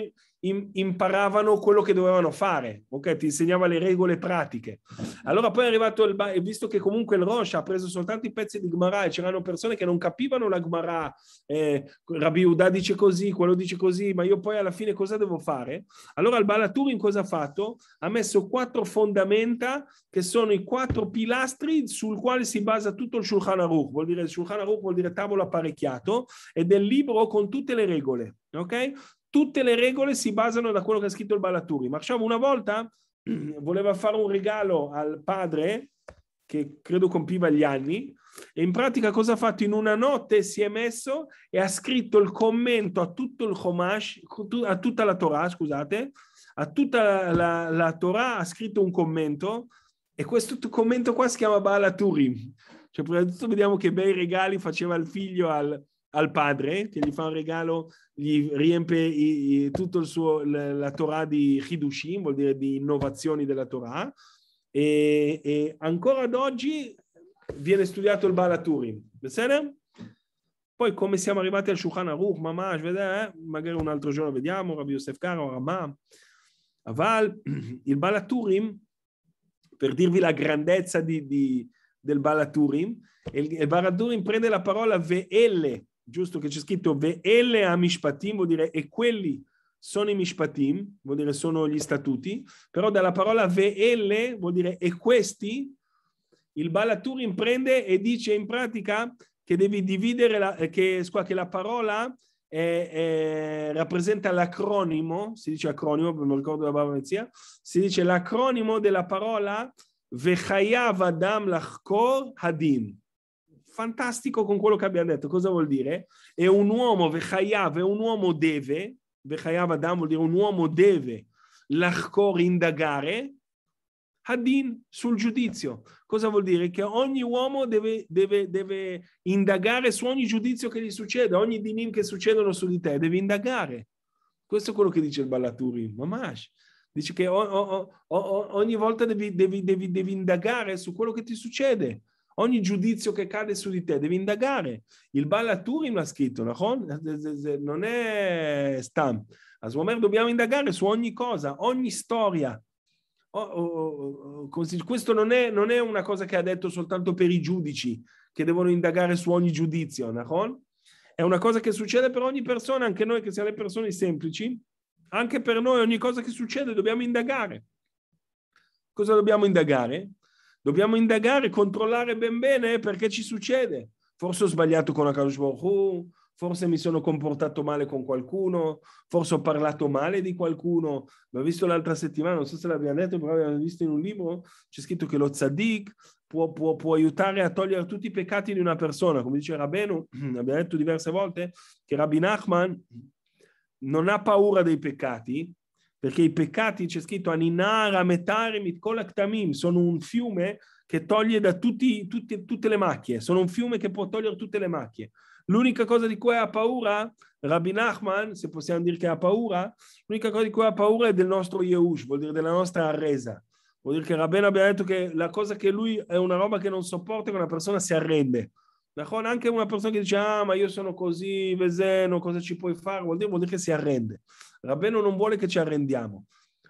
S1: imparavano quello che dovevano fare, ok? Ti insegnava le regole pratiche. Allora poi è arrivato il ba- visto che comunque il Rosh ha preso soltanto i pezzi di Gmarà e c'erano persone che non capivano la Gmarà, eh, Rabbi Uda dice così, quello dice così, ma io poi alla fine cosa devo fare? Allora il Balaturin cosa ha fatto? Ha messo quattro fondamenta che sono i quattro pilastri sul quale si basa tutto il Shulchan Aruch, vuol dire il Shulchan Aruch vuol dire tavolo apparecchiato ed è il libro con tutte le regole, ok? tutte le regole si basano da quello che ha scritto il Balaturi. Marciamo una volta voleva fare un regalo al padre che credo compiva gli anni e in pratica cosa ha fatto? In una notte si è messo e ha scritto il commento a tutto il Homash, a tutta la Torah, scusate, a tutta la, la Torah ha scritto un commento e questo commento qua si chiama Balaturi. Cioè, prima di tutto vediamo che bei regali faceva il figlio al, al padre che gli fa un regalo, gli riempie i, i, tutto il suo, la, la Torah di Hidushim, vuol dire di innovazioni della Torah, e, e ancora ad oggi viene studiato il Balaturim. Beseder? Poi come siamo arrivati al Shulchan Aruch, Mamash, vedete, eh? magari un altro giorno vediamo, Rabbi Yosef Karo, Ramah, Aval, il Balaturim, per dirvi la grandezza di, di, del Balaturim, il, il Balaturim prende la parola VL, giusto che c'è scritto Ve'ele a vuol dire e quelli sono i Mishpatim, vuol dire sono gli statuti, però dalla parola Ve'ele vuol dire e questi, il Balaturim prende e dice in pratica che devi dividere, la, che, scusa, che la parola è, è, rappresenta l'acronimo, si dice acronimo, non mi ricordo la Barbarizia, si dice l'acronimo della parola Vechayav Adam Lachkor Hadin fantastico con quello che abbiamo detto. Cosa vuol dire? È un uomo, Vechayav, è un uomo deve, Vechayav Adam vuol dire un uomo deve l'achkor indagare, Hadin sul giudizio. Cosa vuol dire? Che ogni uomo deve, deve, deve, indagare su ogni giudizio che gli succede, ogni dinim che succedono su di te, devi indagare. Questo è quello che dice il Ballaturi, Mamash. Dice che ogni volta devi, devi, devi, devi indagare su quello che ti succede ogni giudizio che cade su di te, devi indagare. Il Balaturim l'ha scritto, eh, eh, eh, non è Stam. A Suomer dobbiamo indagare su ogni cosa, ogni storia. Oh, oh, oh, questo non è, non è, una cosa che ha detto soltanto per i giudici, che devono indagare su ogni giudizio, è una cosa che succede per ogni persona, anche noi che siamo le persone semplici, anche per noi ogni cosa che succede dobbiamo indagare. Cosa dobbiamo indagare? Dobbiamo indagare, controllare ben bene eh, perché ci succede. Forse ho sbagliato con Akash Baruch forse mi sono comportato male con qualcuno, forse ho parlato male di qualcuno. L'ho visto l'altra settimana, non so se l'abbiamo detto, però l'abbiamo visto in un libro, c'è scritto che lo tzaddik può, può, può, aiutare a togliere tutti i peccati di una persona. Come dice Rabenu, abbiamo detto diverse volte che Rabbi Nachman non ha paura dei peccati, perché i peccati, c'è scritto Aninara Metaremit Kolaktamim, sono un fiume che toglie da tutti, tutti, tutte le macchie, sono un fiume che può togliere tutte le macchie. L'unica cosa di cui ha paura, Rabbi Nachman, se possiamo dire che ha paura, l'unica cosa di cui ha paura è del nostro Yehush, vuol dire della nostra arresa. Vuol dire che Rabbi abbiamo detto che la cosa che lui è una roba che non sopporta è che una persona si arrende. Anche una persona che dice, ah ma io sono così, veseno, cosa ci puoi fare? Vuol dire, vuol dire che si arrende. Rabbeno non vuole che ci arrendiamo.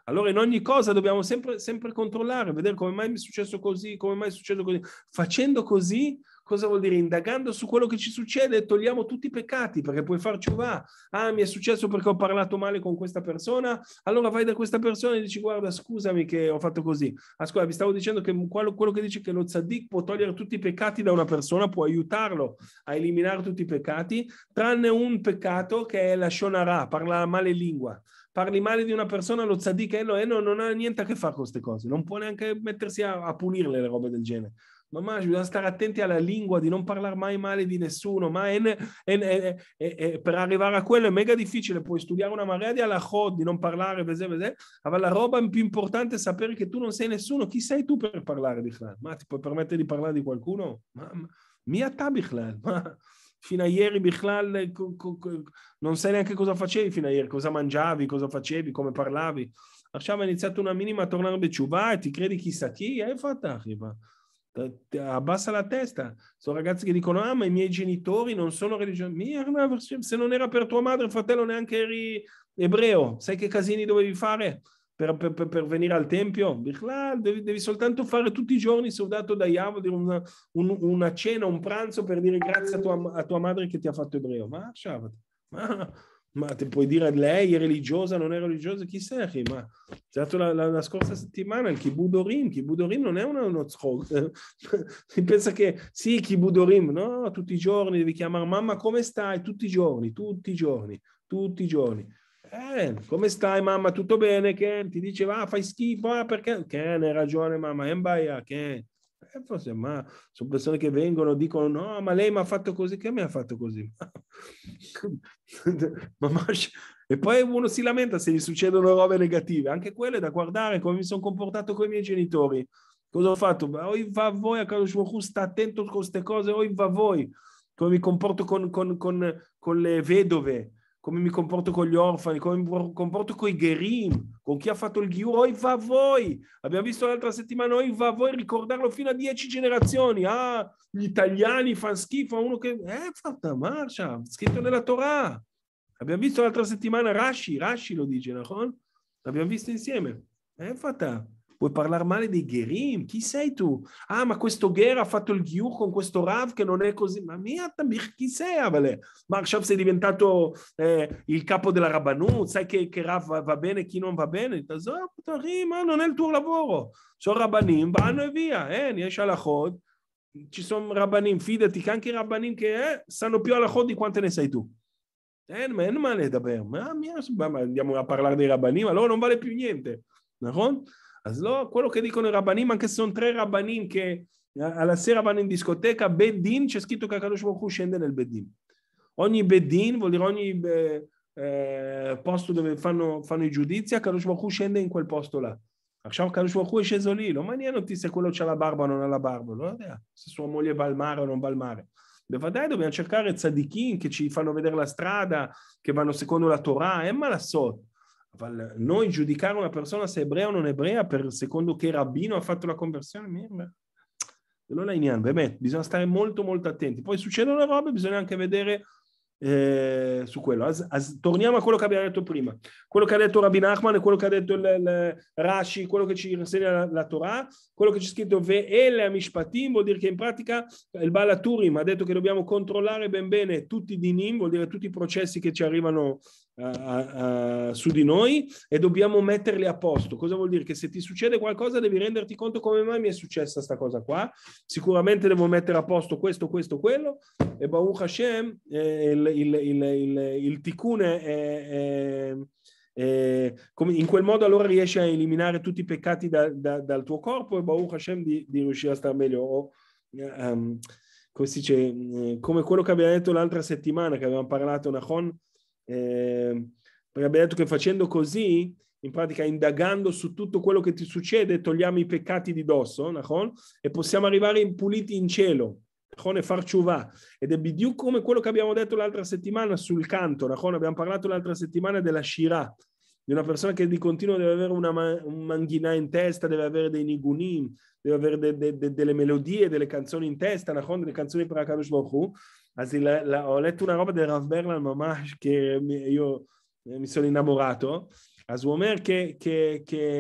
S1: Allora in ogni cosa dobbiamo sempre, sempre controllare, vedere come mai mi è successo così, come mai è successo così. Facendo così Cosa vuol dire? Indagando su quello che ci succede, togliamo tutti i peccati perché puoi farci va. Ah, mi è successo perché ho parlato male con questa persona. Allora vai da questa persona e dici: Guarda, scusami che ho fatto così. Ascolta, ah, vi stavo dicendo che quello, quello che dice che lo tzaddik può togliere tutti i peccati da una persona, può aiutarlo a eliminare tutti i peccati, tranne un peccato che è la shonara, parla male lingua parli male di una persona, lo tzaddik Eloheno non ha niente a che fare con queste cose, non può neanche mettersi a, a punirle le robe del genere. Mamma, bisogna stare attenti alla lingua, di non parlare mai male di nessuno, ma è, è, è, per arrivare a quello è mega difficile, puoi studiare una marea di halachot, di non parlare, vese, vese, ma la roba più importante è sapere che tu non sei nessuno, chi sei tu per parlare di Khlal? Ma ti puoi permettere di parlare di qualcuno? Ma, ma mia tabichlal, ma fino a ieri Bichlal non sai neanche cosa facevi fino a ieri, cosa mangiavi, cosa facevi, come parlavi. Lasciamo iniziato una minima a tornare a Becciubà e ti credi chissà chi, hai fatto arriva abbassa la testa. Sono ragazzi che dicono: Ah, ma i miei genitori non sono religiosi. Se non era per tua madre, fratello, neanche eri ebreo. Sai che casini dovevi fare per, per, per venire al tempio? Ah, devi, devi, soltanto fare tutti i giorni, soldato da Yahweh, una, un, una cena, un pranzo per dire grazie a tua, a tua, madre che ti ha fatto ebreo. Ma Shabbat. Ma ma te puoi dire lei è religiosa, non è religiosa, chi sei? Ma ti dato la, la, la, scorsa settimana il Kibudorim, Kibudorim non è uno, uno zhog. si pensa che sì, Kibudorim, no, tutti i giorni devi chiamare mamma come stai? Tutti i giorni, tutti i giorni, tutti i giorni. Eh, come stai mamma? Tutto bene? Ken ti diceva ah, fai schifo, ah, perché? Ken hai ragione mamma, è in baia, Ken. Eh, forse, ma sono persone che vengono e dicono no, ma lei mi ha fatto così, che mi ha fatto così? e poi uno si lamenta se gli succedono robe negative, anche quelle da guardare come mi sono comportato con i miei genitori. Cosa ho fatto? Oi va voi, a Carlo Schwokhu, sta attento con queste cose, oi va voi, come mi comporto con, con, con, con le vedove come mi comporto con gli orfani, come mi comporto con i gherim, con chi ha fatto il Ghiur, oi va voi! Abbiamo visto l'altra settimana, oi va voi, ricordarlo fino a dieci generazioni. Ah, gli italiani fanno schifo, uno che... Eh, fatta marcia, scritto nella Torah. Abbiamo visto l'altra settimana Rashi, Rashi lo dice, Nahon? L'abbiamo visto insieme. Eh, fatta. Vuoi parlare male dei Gherim? Chi sei tu? Ah, ma questo Gher ha fatto il Ghiur con questo Rav che non è così. Ma mia, chi sei, Avale? Ma Arshav sei diventato eh, il capo della Rabbanut, sai che, che Rav va, va bene, chi non va bene? Ma non è il tuo lavoro. Sono Rabbanim, vanno e via. Eh, riesci alla Chod. Ci sono Rabbanim, fidati che anche i Rabbanim che eh, sanno più alla Chod di quante ne sei tu. Eh, מה, אין מה לדבר, Ma andiamo a parlare dei rabbanim, allora non vale più niente, נכון? אז לא, quello che dicono i rabbanim, anche se sono tre rabbanim che eh, alla sera vanno in discoteca, bedin, c'è scritto che Akadosh Baruch Hu scende nel bedin. Ogni bedin, vuol dire ogni eh, eh posto dove fanno, i giudizi, Akadosh Baruch scende in quel posto là. עכשיו הקדוש ברוך הוא ישזו לי, לא מעניין אותי סקולות של הברבה או לא לברבה, לא יודע, ססור מוליה בלמרה או לא בלמרה. בוודאי דובי, אנשי קרא צדיקים, כשאיפנו ודר לסטרדה, כיוונו סקונדו לתורה, אין מה לעשות. אבל noi giudicare una persona se ebrea o non ebrea per secondo che rabbino ha fatto la conversione, mirna. Allora Inyan, beh, bisogna stare molto molto attenti. Poi succedono le robe, bisogna anche vedere eh, su quello. As, as, torniamo a quello che abbiamo detto prima. Quello che ha detto Rabbi Nachman, quello che ha detto il, il Rashi, quello che ci insegna la, la Torah, quello che c'è scritto Ve'ele Amishpatim vuol dire che in pratica il Balaturim ha detto che dobbiamo controllare ben bene tutti i dinim, vuol dire tutti i processi che ci arrivano uh, uh, su di noi e dobbiamo metterli a posto. Cosa vuol dire? Che se ti succede qualcosa devi renderti conto come mai mi è successa questa cosa qua. Sicuramente devo mettere a posto questo, questo, quello. E Baruch Hashem, eh, il, il, il, il, il ticune è, è eh, in quel modo allora riesci a eliminare tutti i peccati da, da, dal tuo corpo e Baruch Hashem di, di riuscire a stare meglio. O, um, come, dice, mm, come quello che abbiamo detto l'altra settimana, che abbiamo parlato Nahon, eh, perché abbiamo detto che facendo così, in pratica indagando su tutto quello che ti succede, togliamo i peccati di dosso, nahon? e possiamo arrivare impuliti in cielo. E far ciuvà. Ed è bidiu come quello che abbiamo detto l'altra settimana sul canto. Nahon? Abbiamo parlato l'altra settimana della Shirah di una persona che di continuo deve avere una ma- un manghina in testa, deve avere dei nigunim, deve avere de- de- de- delle melodie, delle canzoni in testa, נכון? delle canzoni per Akadosh Baruch Hu. Anzi, la- la- ho letto una roba del Rav Berlan Mamash che mi- io eh, mi sono innamorato. אז הוא אומר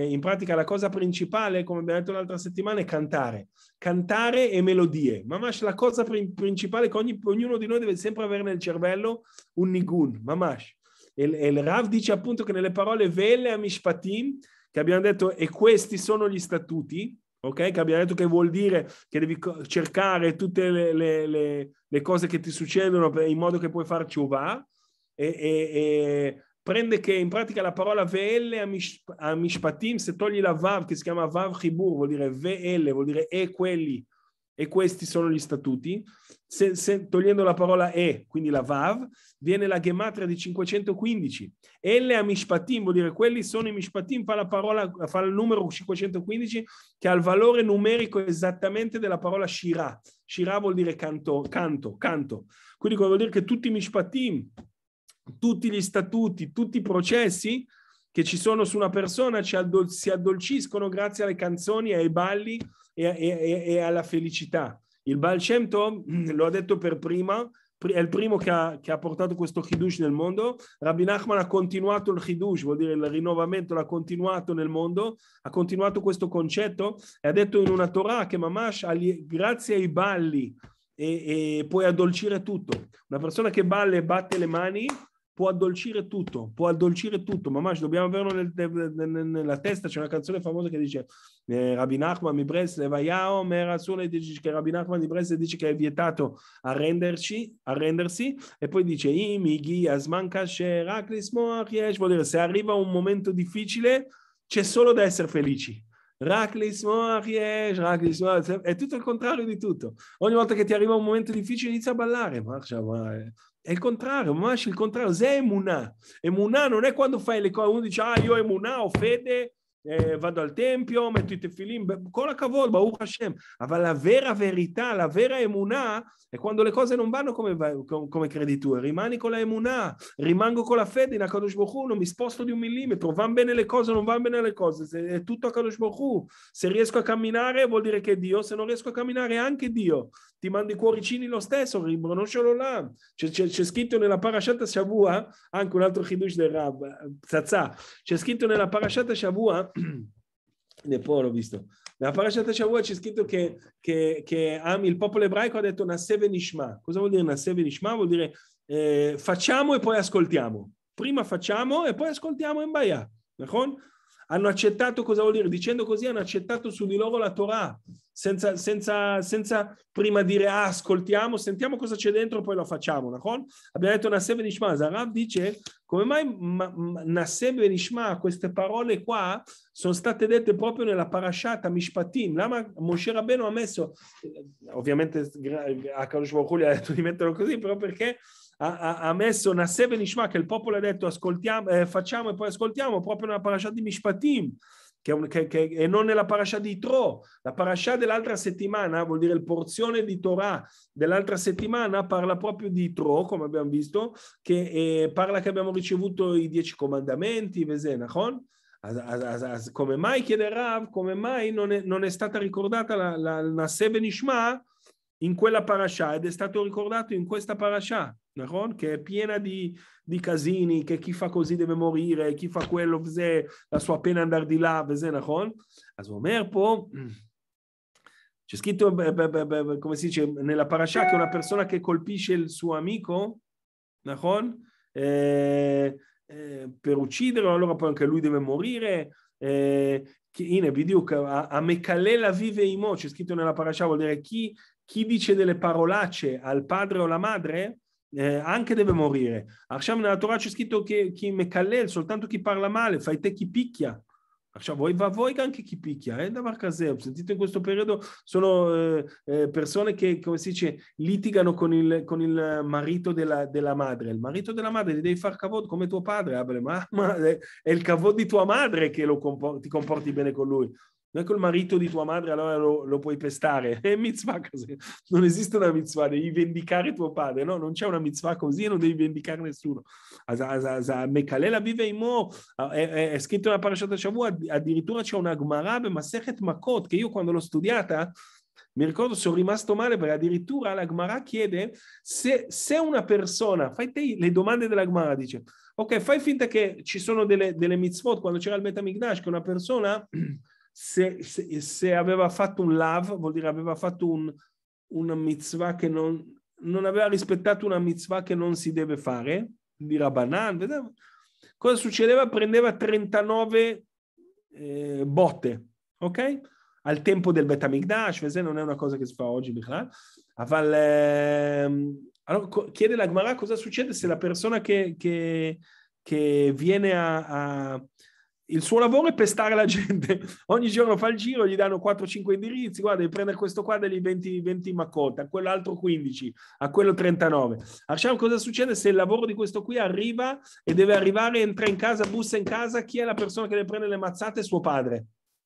S1: in pratica la cosa principale, come abbiamo detto l'altra settimana, è cantare. Cantare e melodie. Mamash, la cosa principale che ogni, ognuno di noi deve sempre avere nel cervello un nigun, mamash. E, e il Rav dice appunto che nelle parole vele a mishpatim, che abbiamo detto, e questi sono gli statuti, ok? Che abbiamo detto che vuol dire che devi cercare tutte le, le, le, le cose che ti succedono per, in modo che puoi farci uva. E, e, e, prende che in pratica la parola VL a, mish, Mishpatim, se togli la Vav che si chiama Vav Chibur, vuol dire VL, vuol dire e quelli, e questi sono gli statuti. Se, se, togliendo la parola E, quindi la Vav, viene la gematria di 515. Elle a Mishpatim vuol dire quelli sono i Mishpatim, fa, la parola, fa il numero 515 che ha il valore numerico esattamente della parola Shira. Shira vuol dire canto, canto, canto. Quindi vuol dire che tutti i Mishpatim, tutti gli statuti, tutti i processi che ci sono su una persona ci addol- si addolciscono grazie alle canzoni, ai balli e, e, e alla felicità. Il Baal Shem Tov, l'ho detto per prima, è il primo che ha, che ha portato questo Hidush nel mondo. Rabbi Nachman ha continuato il Hidush, vuol dire il rinnovamento, l'ha continuato nel mondo, ha continuato questo concetto e ha detto in una Torah che Mamash, grazie ai balli, e, e puoi addolcire tutto. Una persona che balla e batte le mani può addolcire tutto, può addolcire tutto, ma dobbiamo averlo nel, nel, nella testa, c'è una canzone famosa che dice eh, Rabbi Nachman mi prese Vayao, era solo dice che Rabbi Nachman mi prese dice che è vietato arrenderci, arrendersi e poi dice Imigi Asman Kasher Aklis vuol dire se arriva un momento difficile c'è solo da essere felici. Raclis Moachiesh, Raclis Moachiesh, è tutto il contrario di tutto. Ogni volta che ti arriva un momento difficile inizia a ballare. ma... È il contrario, Mamash il contrario. Zè Emunà. Emunà non è quando fai le cose, uno dice, ah, io Emunà ho fede eh, vado al tempio, metto i tefillin, con la cavol, Baruch Hashem, ma la vera verità, la vera emunah è quando le cose non vanno come, come credi tu, rimani con la emunah, rimango con la fede in Akadosh Baruch non mi sposto di un millimetro, vanno bene le cose, non vanno bene le cose, se, è tutto Akadosh Baruch se riesco a camminare vuol dire che è Dio, se non riesco a camminare anche Dio, ti mando i cuoricini lo stesso, riconoscelo là, c'è, c'è, c'è scritto nella Parashat Shavua, anche un altro chidush del Rab, eh, tzatzah, c'è scritto nella Parashat Shavua, ne poi l'ho visto. Nella parashat Shavuot c'è scritto che, che, che ah, il popolo ebraico ha detto Naseve Nishma. Cosa vuol dire Naseve Nishma? Vuol dire eh, facciamo e poi ascoltiamo. Prima facciamo e poi ascoltiamo in Baia hanno accettato cosa vuol dire? Dicendo così hanno accettato su di loro la Torah, senza, senza, senza prima dire ah, ascoltiamo, sentiamo cosa c'è dentro, poi lo facciamo. Nahon? Abbiamo detto Nasseb Nishma, Zarav dice come mai ma, ma, Nasseb Nishma, queste parole qua sono state dette proprio nella parashata Mishpatim, lama Moshe Rabbeinu ha messo, ovviamente a Kadosh Baruch ha detto di metterlo così, però perché ha, ha messo Nasseve Nishma, che il popolo ha detto ascoltiamo, eh, facciamo e poi ascoltiamo, proprio nella parasha di Mishpatim, che, che, che, e non nella parasha di Tro. La parasha dell'altra settimana, vuol dire il porzione di Torah dell'altra settimana, parla proprio di Tro, come abbiamo visto, che eh, parla che abbiamo ricevuto i dieci comandamenti, Vesenachon. come mai chiede Rav, come mai non è, non è stata ricordata la, la, la Nasebe Nishma in quella parasha ed è stato ricordato in questa parasha? נכון? Che è piena di, di casini, che chi fa così deve morire, chi fa quello וזה, la sua pena andare di là וזה, נכון? אז הוא אומר פה, c'è scritto, come si dice, nella parasha che una persona che colpisce il suo amico, נכון? Eh, eh, per ucciderlo, allora poi anche lui deve morire. Eh, che, הנה, בדיוק, המקלל אבי c'è scritto nella parasha, vuol dire chi, chi dice delle parolacce al padre o alla madre, eh, anche deve morire. Hashem nella Torah c'è scritto che chi mekallel, soltanto chi parla male, fai te chi picchia. Hashem, voi va voi anche chi picchia, eh, Davar Kaseb. sentito in questo periodo sono eh, eh, persone che, come si dice, litigano con il, con il marito della, della, madre. Il marito della madre gli devi far cavod come tuo padre, Abel, ah, ma, ma è il cavod di tua madre che comporti, ti comporti bene con lui non è col marito di tua madre allora lo, lo puoi pestare, è mitzvah così, non esiste una mitzvah, devi vendicare tuo padre, no, non c'è una mitzvah così e non devi vendicare nessuno. Mekalela vive imo, è scritto nella parashata Shavua, addirittura c'è una ma Masechet Makot, che io quando l'ho studiata, mi ricordo sono rimasto male perché addirittura la Gemara chiede se, se, una persona, fai te le domande della Gemara, dice, ok, fai finta che ci sono delle, delle mitzvot quando c'era il Betamigdash, che una persona se, se, se, aveva fatto un lav, vuol dire aveva fatto un, una mitzvah che non, non aveva rispettato una mitzvah che non si deve fare, di Rabbanan, cosa succedeva? Prendeva 39 eh, botte, ok? Al tempo del Betamigdash, se non è una cosa che si fa oggi, Bichlal. Ehm, allora, chiede la Gemara cosa succede se la persona che, che, che viene a, a il suo lavoro è pestare la gente. Ogni giorno fa il giro, gli danno 4-5 indirizzi, guarda, devi prendere questo qua degli 20, 20 maccotta, a quell'altro 15, a quello 39. Arsham, cosa succede se il lavoro di questo qui arriva e deve arrivare, entra in casa, bussa in casa, chi è la persona che le prende le mazzate? Suo padre.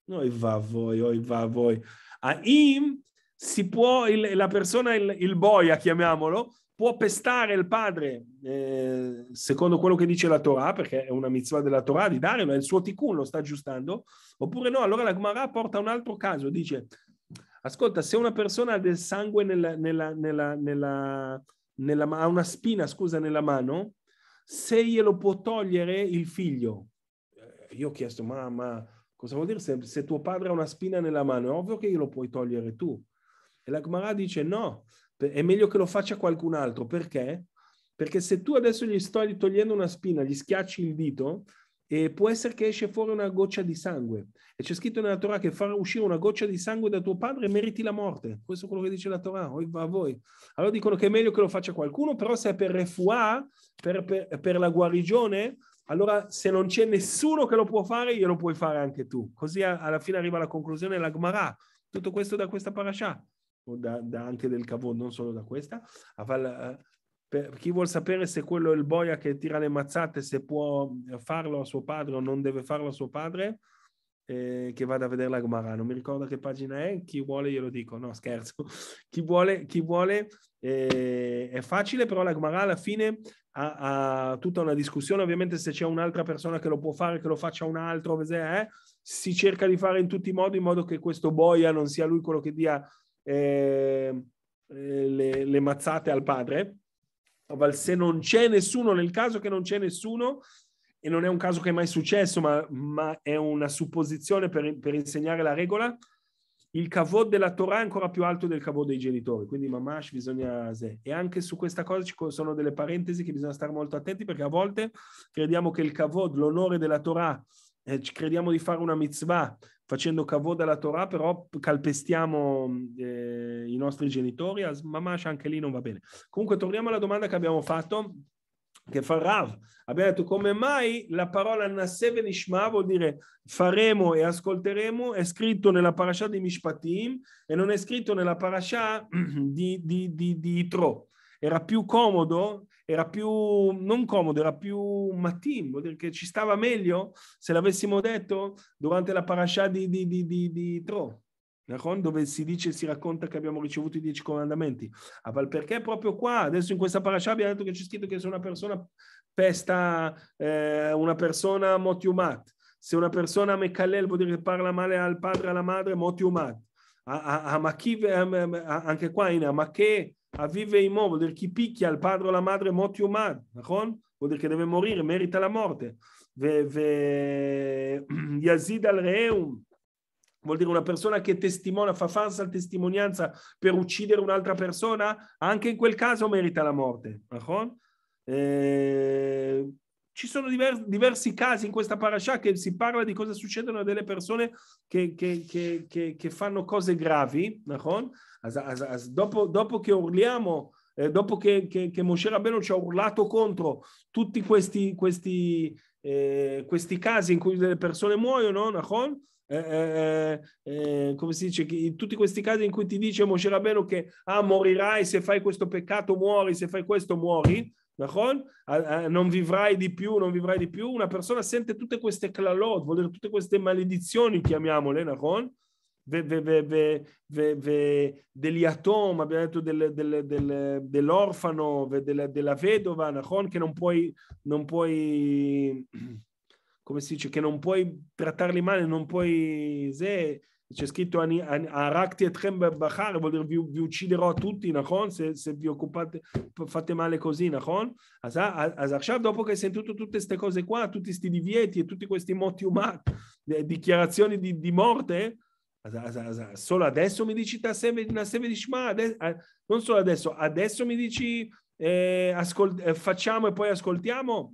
S1: Noi va a voi, oh, va a voi. A Im si può, il, la persona, il, il boia, chiamiamolo, può pestare il padre, eh, secondo quello che dice la Torah, perché è una mitzvah della Torah, di dare, ma il suo tikkun, lo sta aggiustando, oppure no, allora la Gemara porta un altro caso, dice, ascolta, se una persona ha del sangue nella, nella, nella, nella, nella ha una spina, scusa, nella mano, se glielo può togliere il figlio. Eh, io ho chiesto, mamma, cosa vuol dire se, se tuo padre ha una spina nella mano? È ovvio che glielo puoi togliere tu. E la Gemara dice, no, è meglio che lo faccia qualcun altro. Perché? Perché se tu adesso gli stai togliendo una spina, gli schiacci il dito, e può essere che esce fuori una goccia di sangue. E c'è scritto nella Torah che far uscire una goccia di sangue da tuo padre meriti la morte. Questo è quello che dice la Torah, o va a voi. Allora dicono che è meglio che lo faccia qualcuno, però se è per refuà, per, per, per, la guarigione, allora se non c'è nessuno che lo può fare, glielo puoi fare anche tu. Così alla fine arriva la conclusione la Gemara. Tutto questo da questa parasha o da, da anche del cavò, non solo da questa. Aval, eh, per chi vuol sapere se quello è il boia che tira le mazzate, se può eh, farlo a suo padre o non deve farlo a suo padre, eh, che vada a vedere la Gomara. Non mi ricordo che pagina è, chi vuole glielo dico, no scherzo. Chi vuole, chi vuole eh, è facile, però la Gomara alla fine ha, ha, tutta una discussione. Ovviamente se c'è un'altra persona che lo può fare, che lo faccia un altro, eh, si cerca di fare in tutti i modi, in modo che questo boia non sia lui quello che dia Ehm, eh, le, le, mazzate al padre, ma se non c'è nessuno, nel caso che non c'è nessuno, e non è un caso che è mai successo, ma, ma è una supposizione per, per, insegnare la regola, il cavod della Torah è ancora più alto del cavod dei genitori, quindi mamash bisogna... Se. E anche su questa cosa ci sono delle parentesi che bisogna stare molto attenti perché a volte crediamo che il cavod, l'onore della Torah, eh, crediamo di fare una mitzvah facendo cavò alla Torah, però calpestiamo mm, eh, i nostri genitori, as mamash anche lì non va bene. Comunque torniamo alla domanda che abbiamo fatto, che fa Rav. Abbiamo detto come mai la parola Naseve Nishma vuol dire faremo e ascolteremo, è scritto nella parasha di Mishpatim e non è scritto nella parasha di, di, di, di Itro. Era più comodo era più non comodo, era più mattim, vuol dire che ci stava meglio se l'avessimo detto durante la parasha di, di, di, di, di Tro, dove si dice e si racconta che abbiamo ricevuto i dieci comandamenti. Ah, ma perché proprio qua, adesso in questa parasha abbiamo detto che c'è scritto che se una persona pesta eh, una persona motiumat, se una persona mecalel vuol dire che parla male al padre e alla madre, motiumat. Ah, ah, anche qua in Amache Avive e Imo vuol dire chi picchia il padre o la madre mot yomad, vuol dire che deve morire, merita la morte. Yazid al reum vuol dire una persona che testimona, fa falsa testimonianza per uccidere un'altra persona, anche in quel caso merita la morte. Eh, ci sono diversi, diversi casi in questa parasha che si parla di cosa succedono a delle persone che, che, che, che fanno cose gravi, As, as, as dopo, dopo, che urliamo, eh, dopo che, che, che, Moshe Rabbeinu ci ha urlato contro tutti questi, questi, eh, questi casi in cui delle persone muoiono, Nahon? Eh, eh, eh, eh, come si dice, in tutti questi casi in cui ti dice Moshe Rabbeinu che ah, morirai se fai questo peccato muori, se fai questo muori, non vivrai di più, non vivrai di più, una persona sente tutte queste clalot, vuol dire tutte queste maledizioni, chiamiamole, Nahon? degli atomi, abbiamo detto del, del, del, dell'orfano, della, della vedova, che non puoi, non puoi, come si dice, che non puoi trattarli male, non puoi... Se, c'è scritto Arakti e Trember Bachar, vuol dire vi, vi ucciderò tutti, se, se, vi occupate, fate male così, Nahon. dopo che hai sentito tutte queste cose qua, tutti questi divieti e tutti questi moti umani, eh, dichiarazioni di, di morte, solo adesso mi dici Tasseve eh, non solo adesso, adesso mi dici eh, ascolt, eh, facciamo e poi ascoltiamo,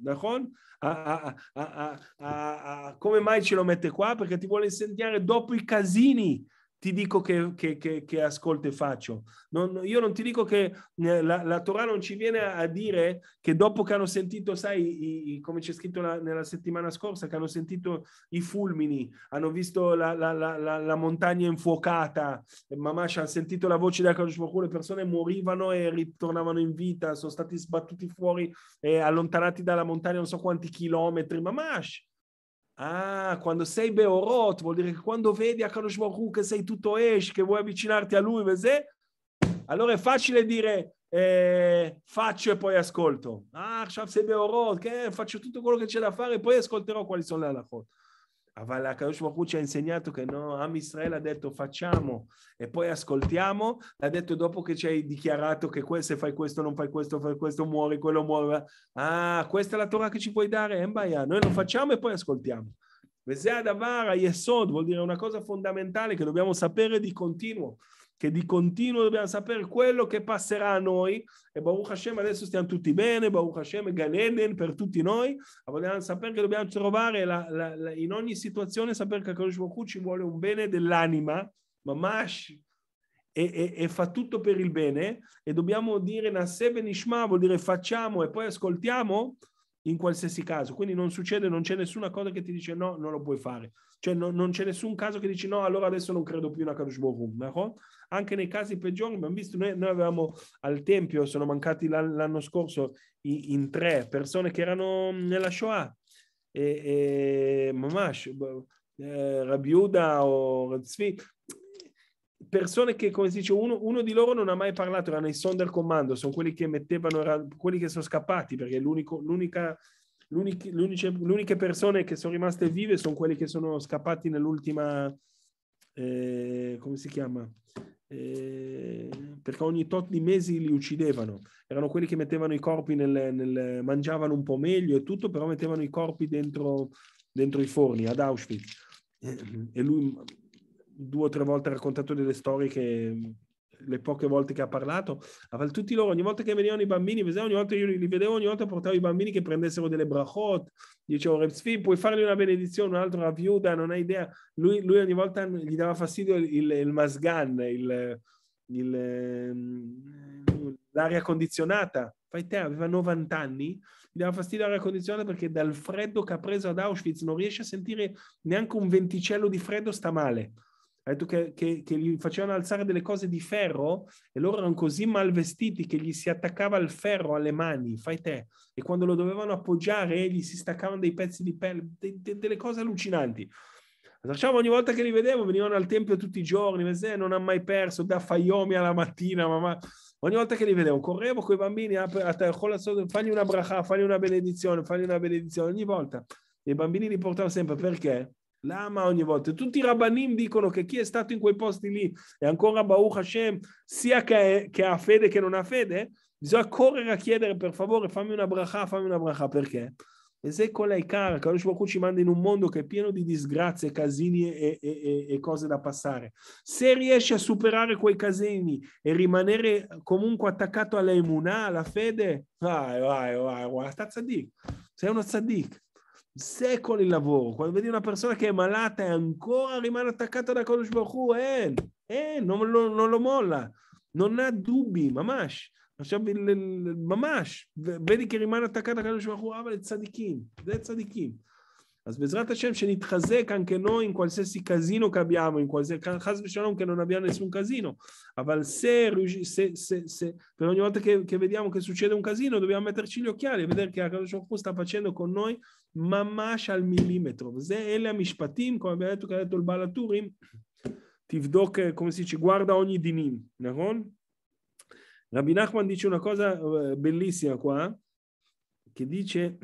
S1: ah, ah, ah, come mai ce lo mette qua? Perché ti vuole insegnare dopo i casini ti dico che, che, che, che ascolto e faccio. Non, io non ti dico che eh, la, la, Torah non ci viene a dire che dopo che hanno sentito, sai, i, come c'è scritto la, nella settimana scorsa, che hanno sentito i fulmini, hanno visto la, la montagna infuocata, ci hanno sentito la voce della Kadosh le persone morivano e ritornavano in vita, sono stati sbattuti fuori e allontanati dalla montagna non so quanti chilometri, Mamash Ah, quando sei Beorot vuol dire che quando vedi a Kadosh Baruch che sei tutto Esh, che vuoi avvicinarti a lui, allora è facile dire eh, faccio e poi ascolto. Ah, sei Beorot, che eh, faccio tutto quello che c'è da fare e poi ascolterò quali sono le halachot la Kadosh Baruch ci ha insegnato che no, Am Israele ha detto facciamo e poi ascoltiamo, ha detto dopo che ci hai dichiarato che se fai questo non fai questo, fai questo muori, quello muore. Ah, questa è la Torah che ci puoi dare, Embaya, eh, noi lo facciamo e poi ascoltiamo. vuol dire una cosa fondamentale che dobbiamo sapere di continuo che di continuo dobbiamo sapere quello che passerà a noi. E Baruch Hashem adesso stiamo tutti bene, Baruch Hashem Gan Eden per tutti noi, ma vogliamo sapere che dobbiamo trovare la, la, la, in ogni situazione, sapere che Kadosh Baruch ci vuole un bene dell'anima, mamash, e, e, e, fa tutto per il bene, e dobbiamo dire Nasebe Nishma, vuol dire facciamo e poi ascoltiamo, in qualsiasi caso. Quindi non succede, non c'è nessuna cosa che ti dice no, non lo puoi fare. Cioè no, non c'è nessun caso che dici no, allora adesso non credo più in Akadosh Baruch Anche nei casi peggiori, abbiamo visto, noi, noi avevamo al Tempio, sono mancati l'anno, scorso in, in, tre persone che erano mm, nella Shoah. E, e Mamash, eh, Rabiuda o Zvi, persone che, come si dice, uno, uno, di loro non ha mai parlato, erano i Sonderkommando, sono quelli che mettevano, quelli che sono scappati, perché l'unico, l'unica, l'uniche, l'uniche, persone che sono rimaste vive sono quelli che sono scappati nell'ultima, eh, come si chiama? Eh, perché ogni tot di mesi li uccidevano, erano quelli che mettevano i corpi nel, nel mangiavano un po' meglio e tutto, però mettevano i corpi dentro, dentro i forni ad Auschwitz. E lui due o tre volte raccontato delle storie che le poche volte che ha parlato, aveva tutti loro, ogni volta che venivano i bambini, ogni volta io li vedevo, ogni volta portavo i bambini che prendessero delle brachot, dicevo Repsfi, puoi fargli una benedizione, un altro Raviuda, non hai idea, lui, lui, ogni volta gli dava fastidio il, il, masgan, il, il, ehm, l'aria condizionata, fai te, aveva 90 anni, gli dava fastidio l'aria condizionata perché dal freddo che ha preso ad Auschwitz non riesce a sentire neanche un venticello di freddo, sta male ha detto che, che, che, gli facevano alzare delle cose di ferro e loro erano così mal vestiti che gli si attaccava il ferro alle mani, fai te, e quando lo dovevano appoggiare gli si staccavano dei pezzi di pelle, de, de, delle cose allucinanti. Facciamo ogni volta che li vedevo, venivano al tempio tutti i giorni, eh, non ha mai perso, da Fayomi alla mattina, mamma. Ogni volta che li vedevo, correvo con i bambini, fagli una bracha, fagli una benedizione, fagli una benedizione, ogni volta. E i bambini li portavano sempre perché? Lama ogni volta? Tutti i rabbanim dicono che chi è stato in quei posti lì e ancora Baruch Hashem, sia che, che ha fede che non ha fede, bisogna correre a chiedere per favore fammi una bracha, fammi una bracha, perché? E se con lei cara, Kadosh Baruch ci manda in un mondo che è pieno di disgrazie, casini e, e, e, cose da passare. Se riesci a superare quei casini e rimanere comunque attaccato alla emunà, alla fede, vai, vai, vai, vai, sei uno tzaddik secoli il lavoro. Quando vedi una persona che è malata e ancora rimane attaccata da Kodesh Baruch eh, eh, non, lo, non lo molla, non ha dubbi, mamash. ממש, בני כרימן התקת הקדוש ברוך הוא, אבל צדיקים, זה צדיקים. אז בעזרת השם שנתחזק אנקנו עם כל ססי קזינו קביאמו, עם כל זה, חס ושלום כנו נביאן לסום קזינו, אבל se, cioè, se, se, se, per ogni volta che, che vediamo che succede un casino dobbiamo metterci gli occhiali vedere che la Kadosh sta facendo con noi ממש על מילימטר, ואלה המשפטים, כמו באמת הוא כזה דולבל הטורים, תבדוק קומסיט שגוארדה אוני דינים, נכון? רבי נחמן דיצ'ו נקוזה בליסיה qua, che dice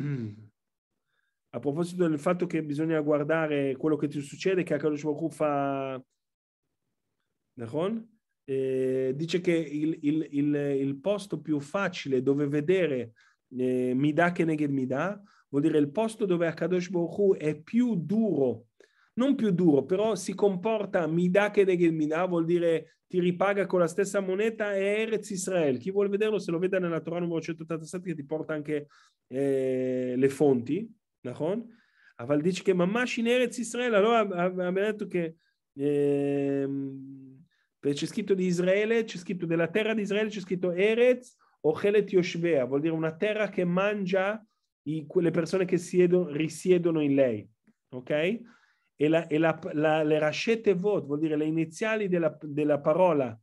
S1: a proposito del fatto che bisogna guardare quello che ti succede, che Akadosh Baruch fa, נכון? Eh, dice che il, il, il, il, posto più facile dove vedere eh, Midà che Neged Midà vuol dire il posto dove Akadosh Bohu è più duro, non più duro, però si comporta mi midà che degilmina, vuol dire ti ripaga con la stessa moneta, è Erez Israel. Chi vuole vederlo se lo vede nella Torah numero 187 che ti porta anche eh, le fonti, נכון? אבל dice che mamma in Erez Israel, allora abbiamo detto che... Eh, c'è scritto di Israele, c'è scritto della terra di Israele, c'è scritto Erez o Chelet Yoshvea, vuol dire una terra che mangia i, quelle persone che siedono, risiedono in lei, ok? E, la, e la, la, le rascette vot vuol dire le iniziali della, della parola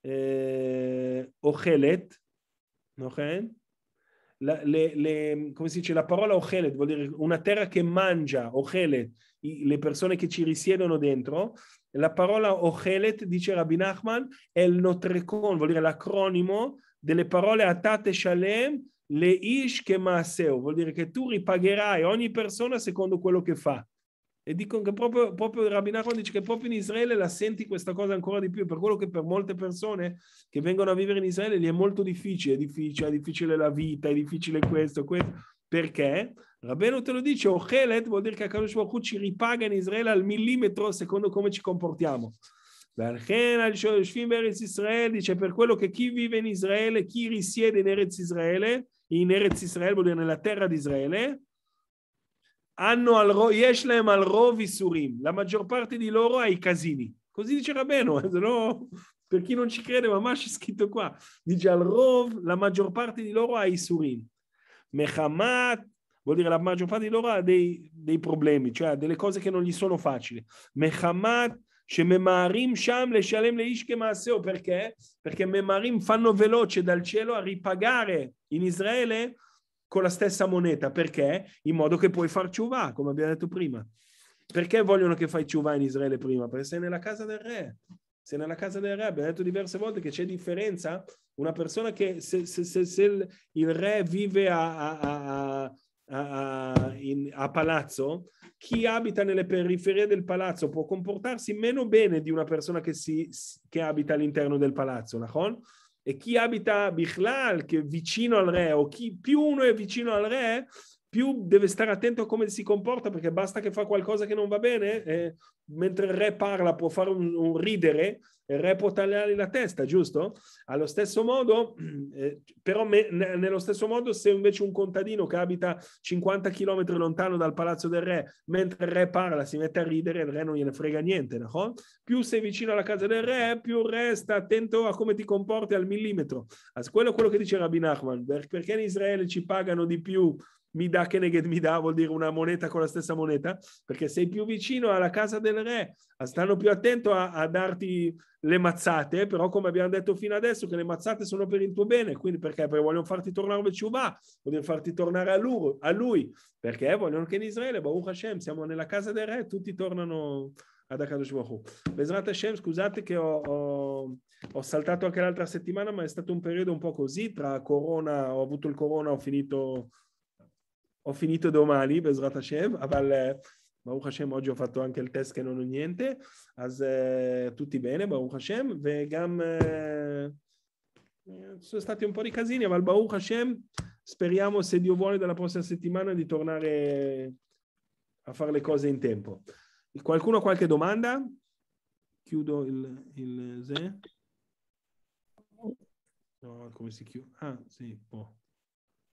S1: eh, ochelet, ok? Le, le, come si dice, la parola ochelet vuol dire una terra che mangia, ochelet, i, le persone che ci risiedono dentro. La parola ochelet, dice Rabbi Nachman, è il notrecon, vuol dire l'acronimo delle parole atate shalem le ish che maaseu, vuol dire che tu ripagherai ogni persona secondo quello che fa. E dicono che proprio, proprio il rabbinacon dice che proprio in Israele la senti questa cosa ancora di più, per quello che per molte persone che vengono a vivere in Israele lì è molto difficile, è difficile, è difficile la vita, è difficile questo, questo. Perché? Rabbeno te lo dice, Ochelet vuol dire che Akadosh Baruch ci ripaga in Israele al millimetro secondo come ci comportiamo. Dice per quello che chi vive in Israele, chi risiede in Eretz Israele, in Eretz Israel, vuol dire nella terra di Israele, hanno al ro- Yeshlem al rov isurim, la maggior parte di loro ha i casini. Così dice Rabeno, eh, no, per chi non ci crede, ma c'è scritto qua, dice al rov, la maggior parte di loro ha i surim. Mechamat, vuol dire la maggior parte di loro ha dei, dei problemi, cioè ha delle cose che non gli sono facili. Mechamat שממהרים שם לשלם לאיש כמעשהו, perché? Perché memmarim fanno veloce dal cielo a ripagare in Israele con la stessa moneta, perché? In modo che puoi far ciuvà, come abbiamo detto prima. Perché vogliono che fai ciuvà in Israele prima? Perché sei nella casa del re. Sei nella casa del re, abbiamo detto diverse volte che c'è differenza. Una persona che se, se, se, se il, il, re vive a, a, a, a, in, a palazzo, chi abita nelle periferie del palazzo può comportarsi meno bene di una persona che, si, che abita all'interno del palazzo, נכון? E chi abita Bichlal, che è vicino al re, o chi più uno è vicino al re, più deve stare attento a come si comporta perché basta che fa qualcosa che non va bene, eh, mentre il re parla può fare un, un ridere, il re può tagliare la testa, giusto? Allo stesso modo, eh, però me, ne, nello stesso modo se invece un contadino che abita 50 km lontano dal palazzo del re, mentre il re parla, si mette a ridere, il re non gliene frega niente, no? Più sei vicino alla casa del re, più il re sta attento a come ti comporti al millimetro. Quello è quello che dice Rabbi Nachman, perché in Israele ci pagano di più mi dà che Mida mi dà vuol dire una moneta con la stessa moneta, perché sei più vicino alla casa del re, stanno più attento a, a, darti le mazzate, però come abbiamo detto fino adesso che le mazzate sono per il tuo bene, quindi perché? Perché vogliono farti tornare dove ci va, vogliono farti tornare a lui, a lui, perché vogliono che in Israele, Baruch Hashem, siamo nella casa del re, tutti tornano ad Akadosh Baruch Besrat Hashem, scusate che ho, ho, ho, saltato anche l'altra settimana, ma è stato un periodo un po' così, tra corona, ho avuto il corona, ho finito ho finito domani, Bezrat Hashem, Aval, ברוך השם עוד יופת טוען כאל טסט קנון וניינטה, אז tutti bene, ברוך השם, וגם sono stati un po' di casini, ma il ברוך Hashem, speriamo se Dio vuole dalla prossima settimana di tornare a fare le cose in tempo. Qualcuno ha qualche domanda? Chiudo il, il No, come si chiude? Ah, sì, può. Boh.